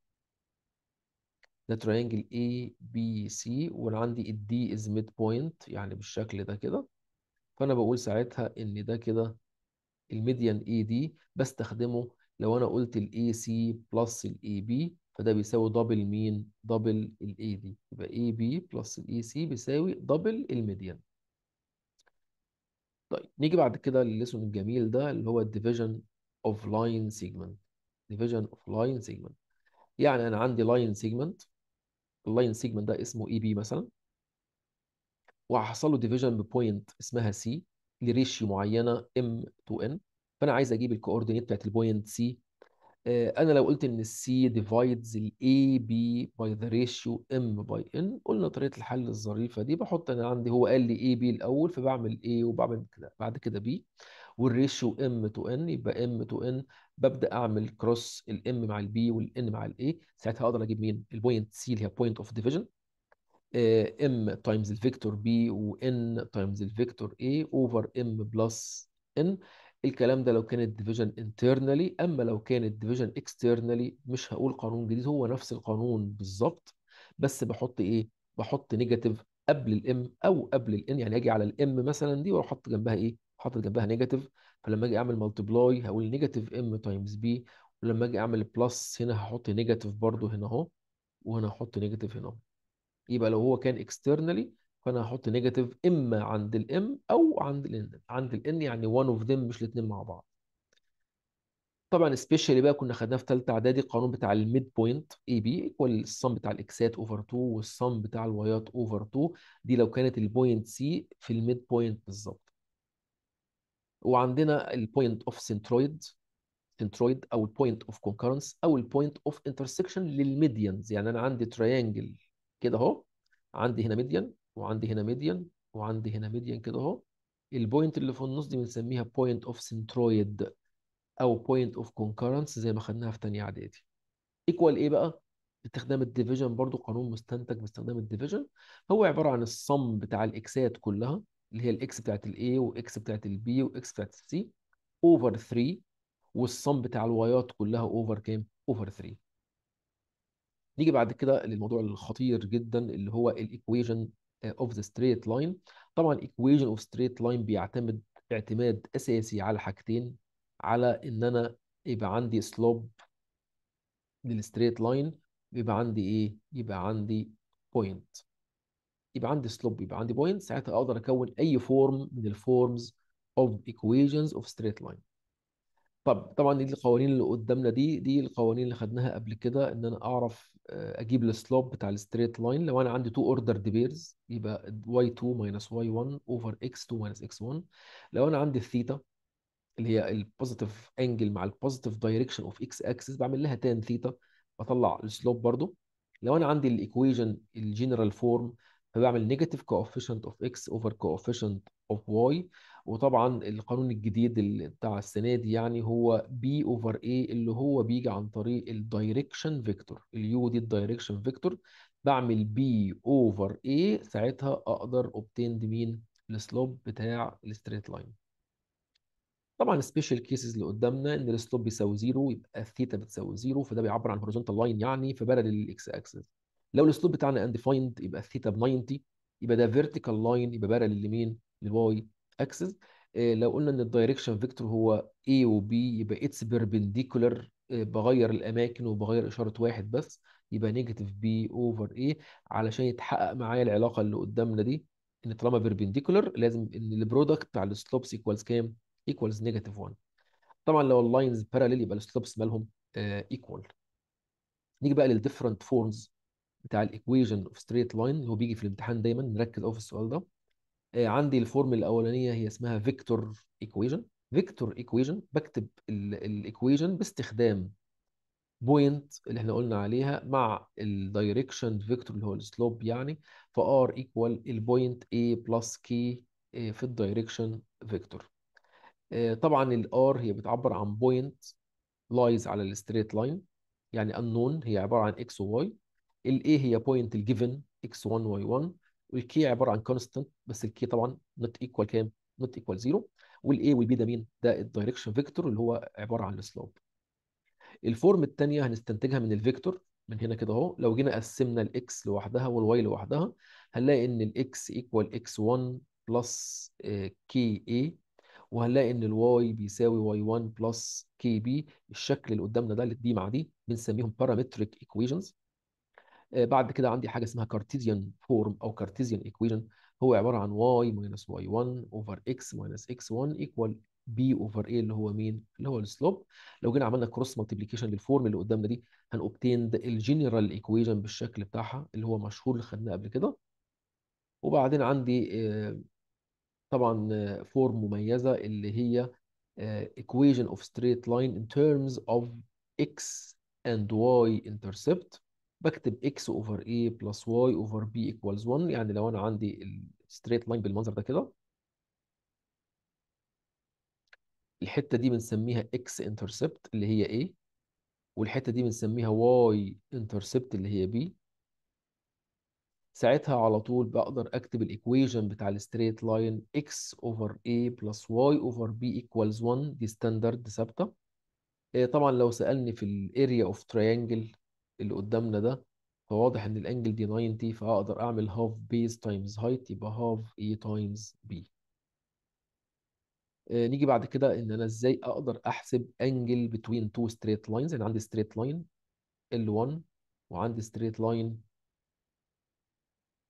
ده ترينجل A B C وانا عندي الدي is ميد بوينت يعني بالشكل ده كده فانا بقول ساعتها ان ده كده الميديان اي دي بستخدمه لو انا قلت الاي سي بلس الاي بي فده بيساوي دبل مين دبل الاي دي يبقى اي بي بلس الاي سي بيساوي دبل الميديان طيب نيجي بعد كده للليسون الجميل ده اللي هو الديفيجن اوف لاين سيجمنت ديفيجن اوف لاين سيجمنت يعني انا عندي لاين سيجمنت اللاين سيجمنت ده اسمه اي بي مثلا وهحصل له ديفيجن ببوينت اسمها سي لريشيو معينه ام تو ان فانا عايز اجيب الكوردينيت بتاعت البوينت سي آه، انا لو قلت ان السي ديفايدز الاي بي باي ذا ريشيو ام باي ان قلنا طريقه الحل الظريفه دي بحط انا عندي هو قال لي اي بي الاول فبعمل اي وبعمل كده بعد كده بي والريشيو ام تو ان يبقى ام تو ان ببدا اعمل كروس الام مع البي والان مع الاي ساعتها اقدر اجيب مين البوينت سي اللي هي بوينت اوف ديفيجن ام آه، تايمز الفيكتور بي وان تايمز الفيكتور اي اوفر ام بلس ان الكلام ده لو كانت ديفيجن انترنالي اما لو كانت ديفيجن اكسترنالي مش هقول قانون جديد هو نفس القانون بالظبط بس بحط ايه بحط نيجاتيف قبل الام او قبل الان يعني اجي على الام مثلا دي واروح حاطط جنبها ايه حاطط جنبها نيجاتيف فلما اجي اعمل ملتبلاي هقول نيجاتيف ام تايمز بي ولما اجي اعمل بلس هنا هحط نيجاتيف برضو هنا اهو وهنا هحط نيجاتيف هنا اهو يبقى لو هو كان externally فانا هحط نيجاتيف اما عند الام او عند الان عند الان يعني one اوف ذم مش الاثنين مع بعض طبعا سبيشالي بقى كنا خدناه في ثالثه اعدادي القانون بتاع الميد بوينت اي بي ايكوال الصم بتاع الاكسات اوفر 2 والصم بتاع الوايات اوفر 2 دي لو كانت البوينت سي في الميد بوينت بالظبط وعندنا البوينت اوف سنترويد سنترويد او البوينت اوف كونكرنس او البوينت اوف انترسكشن للميديانز يعني انا عندي تريانجل كده اهو عندي هنا ميديان وعندي هنا ميديان وعندي هنا ميديان كده اهو البوينت اللي في النص دي بنسميها بوينت اوف سنترويد او بوينت اوف كونكرنس زي ما خدناها في ثانيه اعدادي ايكوال ايه بقى باستخدام الديفيجن برضو قانون مستنتج باستخدام الديفيجن هو عباره عن الصم بتاع الاكسات كلها اللي هي الاكس بتاعت الاي واكس بتاعت البي واكس بتاعت السي اوفر 3 والصم بتاع الوايات كلها اوفر كام اوفر 3 نيجي بعد كده للموضوع الخطير جدا اللي هو الايكويجن اوف ذا ستريت لاين طبعا الايكويجن اوف ستريت لاين بيعتمد اعتماد اساسي على حاجتين على ان انا يبقى عندي سلوب للستريت لاين يبقى عندي ايه يبقى عندي بوينت يبقى عندي سلوب يبقى عندي بوينت ساعتها اقدر اكون اي فورم من الفورمز اوف ايكويجنز اوف ستريت لاين طب طبعا دي القوانين اللي قدامنا دي دي القوانين اللي خدناها قبل كده ان انا اعرف آه، اجيب السلوب بتاع الستريت لاين لو انا عندي تو اوردر ديبيرز يبقى y2 ماينس y1 اوفر x2 ماينس x1 لو انا عندي الثيتا اللي هي البوزيتيف انجل مع البوزيتيف دايركشن اوف اكس اكسس بعمل لها تان ثيتا بطلع السلوب برضو لو انا عندي الايكويجن الجنرال فورم فبعمل نيجاتيف كوفيشنت اوف اكس اوفر كوفيشنت اوف واي وطبعا القانون الجديد بتاع السنه دي يعني هو بي اوفر اي اللي هو بيجي عن طريق الدايركشن فيكتور اليو دي الدايركشن فيكتور بعمل بي اوفر اي ساعتها اقدر اوبتيند مين السلوب بتاع الستريت لاين طبعا سبيشال كيسز اللي قدامنا ان السلوب بيساوي زيرو يبقى الثيتا بتساوي زيرو فده بيعبر عن هوريزونتال لاين يعني في بلد الاكس اكسس لو السلوب بتاعنا انديفايند يبقى الثيتا ب 90 يبقى ده فيرتيكال لاين يبقى بارل لمين؟ للواي اكسس آه، لو قلنا ان الدايركشن فيكتور هو A وB يبقى اتس آه، بيربنديكولار بغير الاماكن وبغير اشاره واحد بس يبقى نيجاتيف B اوفر A علشان يتحقق معايا العلاقه اللي قدامنا دي ان طالما بيربنديكولار لازم ان البرودكت بتاع السلوبس ايكوالز كام؟ ايكوالز نيجاتيف 1 طبعا لو اللاينز باراليل يبقى السلوبس مالهم ايكوال آه، نيجي بقى للديفرنت فورمز بتاع الايكويجن اوف ستريت لاين اللي هو بيجي في الامتحان دايما نركز قوي في السؤال ده آه، عندي الفورم الاولانيه هي اسمها فيكتور ايكويجن فيكتور ايكويجن بكتب الايكويجن باستخدام بوينت اللي احنا قلنا عليها مع الدايركشن فيكتور اللي هو السلوب يعني فار ايكوال البوينت A بلس كي آه، في الدايركشن آه، فيكتور طبعا الار هي بتعبر عن بوينت لايز على الستريت لاين يعني unknown هي عباره عن اكس وواي الاي هي بوينت الجيفن اكس 1 y1 والكي عباره عن كونستنت بس الكي طبعا نوت ايكوال كام؟ نوت ايكوال زيرو والاي والبي ده مين؟ ده الدايركشن فيكتور اللي هو عباره عن السلوب. الفورم الثانيه هنستنتجها من الفيكتور من هنا كده اهو لو جينا قسمنا الاكس لوحدها والواي لوحدها هنلاقي ان الاكس ايكوال اكس 1 بلس كي اي وهنلاقي ان الواي بيساوي واي 1 بلس كي بي الشكل اللي قدامنا ده اللي دي مع دي بنسميهم بارامتريك ايكويشنز آه، بعد كده عندي حاجه اسمها كارتيزيان فورم او كارتيزيان ايكويشن هو عباره عن y ماينس y1 اوفر x ماينس x1 ايكوال بي اوفر ايه اللي هو مين؟ اللي هو السلوب لو جينا عملنا كروس مالتيبليكيشن للفورم اللي قدامنا دي هنوبتين الجنرال ايكويشن بالشكل بتاعها اللي هو مشهور اللي خدناه قبل كده وبعدين عندي آه، طبعا فورم آه، مميزه اللي هي equation of straight line in terms of x and y intercept بكتب اكس اوفر اي بلس واي اوفر بي ايكوالز 1 يعني لو انا عندي الستريت لاين بالمنظر ده كده الحته دي بنسميها اكس انترسبت اللي هي a والحته دي بنسميها واي انترسبت اللي هي بي ساعتها على طول بقدر اكتب الايكويشن بتاع الستريت لاين اكس اوفر اي بلس واي اوفر بي ايكوالز 1 دي ستاندرد ثابته آه، طبعا لو سالني في الاريا اوف تريانجل اللي قدامنا ده فواضح ان الانجل دي 90 فاقدر اعمل هاف بيز تايمز هايت يبقى هاف اي تايمز بي نيجي بعد كده ان انا ازاي اقدر احسب انجل بتوين تو ستريت لاينز يعني عندي ستريت لاين ال 1 وعندي ستريت لاين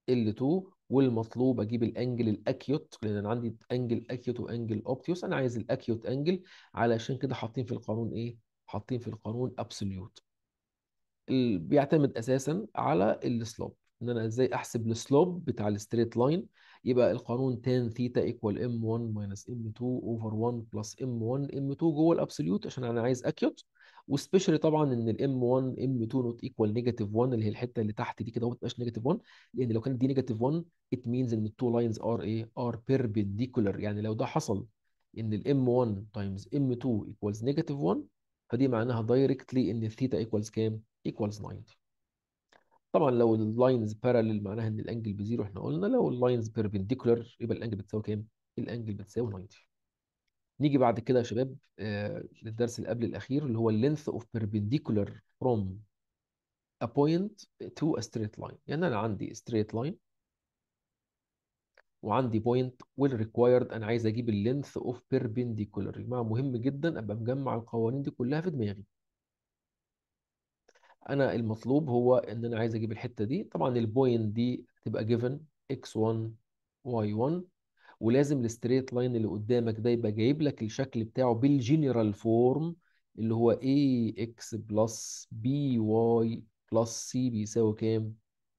ال 2 والمطلوب اجيب الانجل الاكيوت لان انا عندي انجل اكيوت وانجل اوبتيوس انا عايز الاكيوت انجل علشان كده حاطين في القانون ايه حاطين في القانون ابسوليوت بيعتمد اساسا على السلوب ان انا ازاي احسب السلوب بتاع الستريت لاين يبقى القانون تان ثيتا ايكوال ام 1 ماينس ام 2 اوفر 1 بلس ام 1 ام 2 جوه الابسوليوت عشان انا عايز اكيوت وسبيشالي طبعا ان الام 1 ام 2 نوت ايكوال نيجاتيف 1 اللي هي الحته اللي تحت دي كده ما تبقاش نيجاتيف 1 لان لو كانت دي نيجاتيف 1 ات مينز ان التو لاينز ار ايه ار بيربنديكولار يعني لو ده حصل ان الام 1 تايمز ام 2 ايكوالز نيجاتيف 1 فدي معناها دايركتلي ان الثيتا ايكوالز كام؟ equals 90 طبعا لو اللاينز بارالل معناها ان الانجل بزيرو احنا قلنا لو اللاينز بيربنديكولار يبقى الانجل بتساوي كام؟ الانجل بتساوي 90 نيجي بعد كده يا شباب آه للدرس اللي قبل الاخير اللي هو اللينث اوف بيربنديكولار فروم ا بوينت تو ا ستريت لاين يعني انا عندي ستريت لاين وعندي بوينت ويل ريكوايرد انا عايز اجيب اللينث اوف بيربنديكولار يا جماعه مهم جدا ابقى مجمع القوانين دي كلها في دماغي انا المطلوب هو ان انا عايز اجيب الحته دي طبعا البوينت دي تبقى جيفن x1 y1 ولازم الستريت لاين اللي قدامك ده يبقى جايب لك الشكل بتاعه بالجنرال فورم اللي هو ax بلس by بلس c بيساوي كام؟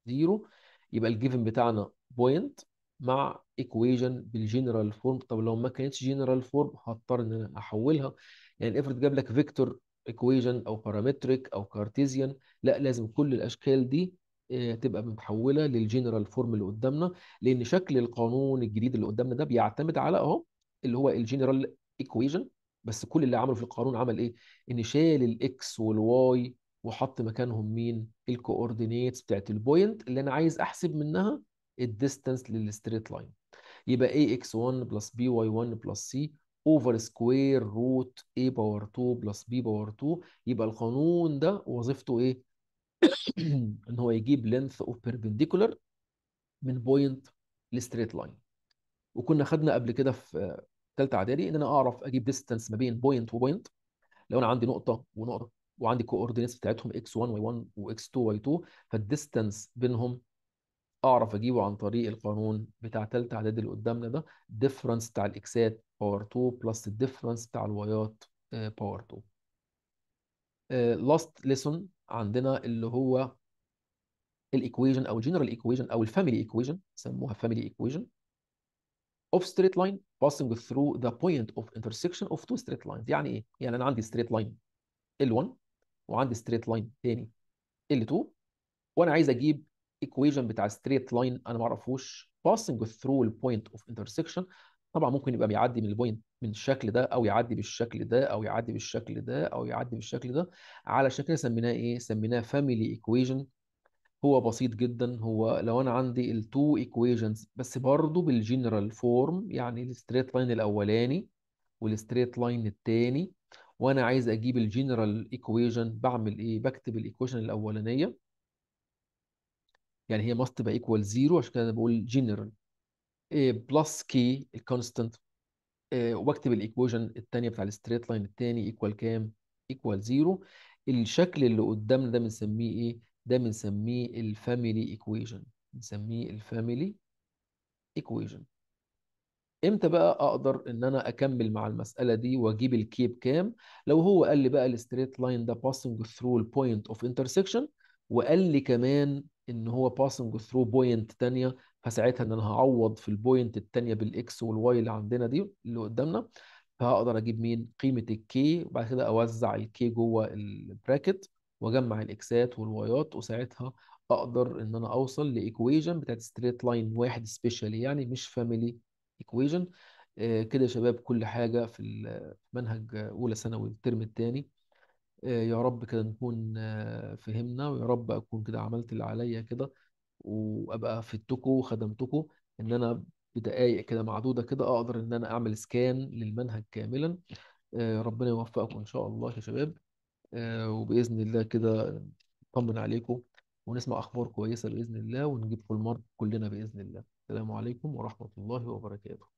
زيرو يبقى الجيفن بتاعنا بوينت مع ايكويجن بالجنرال فورم طب لو ما كانتش جنرال فورم هضطر ان انا احولها يعني افرض جاب لك فيكتور ايكويجن او بارامتريك او كارتيزيان لا لازم كل الاشكال دي آه، تبقى متحوله للجنرال فورم اللي قدامنا لان شكل القانون الجديد اللي قدامنا ده بيعتمد على اهو اللي هو الجنرال ايكويجن بس كل اللي عمله في القانون عمل ايه؟ ان شال الاكس والواي وحط مكانهم مين؟ الكوردينيتس بتاعت البوينت اللي انا عايز احسب منها الديستنس للستريت لاين يبقى ايه اكس 1 بلس بي واي 1 بلس سي اوفر سكوير روت a باور 2 بلس b باور 2 يبقى القانون ده وظيفته ايه؟ ان هو يجيب لينث اوف بيربنديكولار من بوينت لستريت لاين وكنا خدنا قبل كده في ثالثه اعدادي ان انا اعرف اجيب ديستانس ما بين بوينت وبوينت لو انا عندي نقطه ونقطه وعندي كوردينيتس بتاعتهم x1 y1 و x 2 y2 فالديستانس بينهم اعرف اجيبه عن طريق القانون بتاع تالتة اعداد اللي قدامنا ده ديفرنس بتاع الاكسات باور 2 بلس الديفرنس بتاع الوايات باور 2 لاست ليسون عندنا اللي هو الايكويجن او الجنرال ايكويجن او الفاميلي ايكويجن سموها فاميلي ايكويجن of straight line passing through the point of intersection of two straight lines يعني ايه يعني انا عندي straight line L1 وعندي straight line تاني L2 وانا عايز اجيب الايكويجن بتاع ستريت لاين انا ما اعرفوش باسنج ثرو البوينت اوف انترسكشن طبعا ممكن يبقى بيعدي من البوينت من الشكل ده او يعدي بالشكل ده او يعدي بالشكل ده او يعدي بالشكل ده على شكل سميناه ايه سميناه فاميلي ايكويجن هو بسيط جدا هو لو انا عندي التو ايكويجنز بس برضه بالجنرال فورم يعني الستريت لاين الاولاني والستريت لاين الثاني وانا عايز اجيب الجنرال ايكويجن بعمل ايه بكتب الايكويجن الاولانيه يعني هي must تبقى equal 0 عشان كده انا بقول general بلس كي الكونستنت واكتب الايكويشن الثانيه بتاع الستريت لاين الثاني ايكوال كام؟ ايكوال زيرو الشكل اللي قدامنا ده بنسميه ايه؟ ده بنسميه الفاميلي ايكويشن بنسميه الفاميلي ايكويشن امتى بقى اقدر ان انا اكمل مع المساله دي واجيب الكي بكام لو هو قال لي بقى الستريت لاين ده باسنج ثرو البوينت اوف انترسكشن وقال لي كمان ان هو باسنج ثرو بوينت ثانيه فساعتها ان انا هعوض في البوينت الثانيه بالاكس والواي اللي عندنا دي اللي قدامنا فهقدر اجيب مين قيمه الكي وبعد كده اوزع الكي جوه البراكت واجمع الاكسات والوايات وساعتها اقدر ان انا اوصل لايكويجن بتاعت ستريت لاين واحد سبيشالي يعني مش فاميلي ايكويجن آه، كده يا شباب كل حاجه في المنهج اولى ثانوي الترم الثاني آه، يا رب كده نكون آه، فهمنا ويا رب أكون كده عملت اللي عليا كده وأبقى فدتكم وخدمتكم إن أنا بدقايق كده معدودة كده أقدر إن أنا أعمل سكان للمنهج كاملا آه، ربنا يوفقكم إن شاء الله يا شباب وبإذن الله كده نطمن عليكم ونسمع أخبار كويسة بإذن الله ونجيبكم المرض كلنا بإذن الله السلام عليكم ورحمة الله وبركاته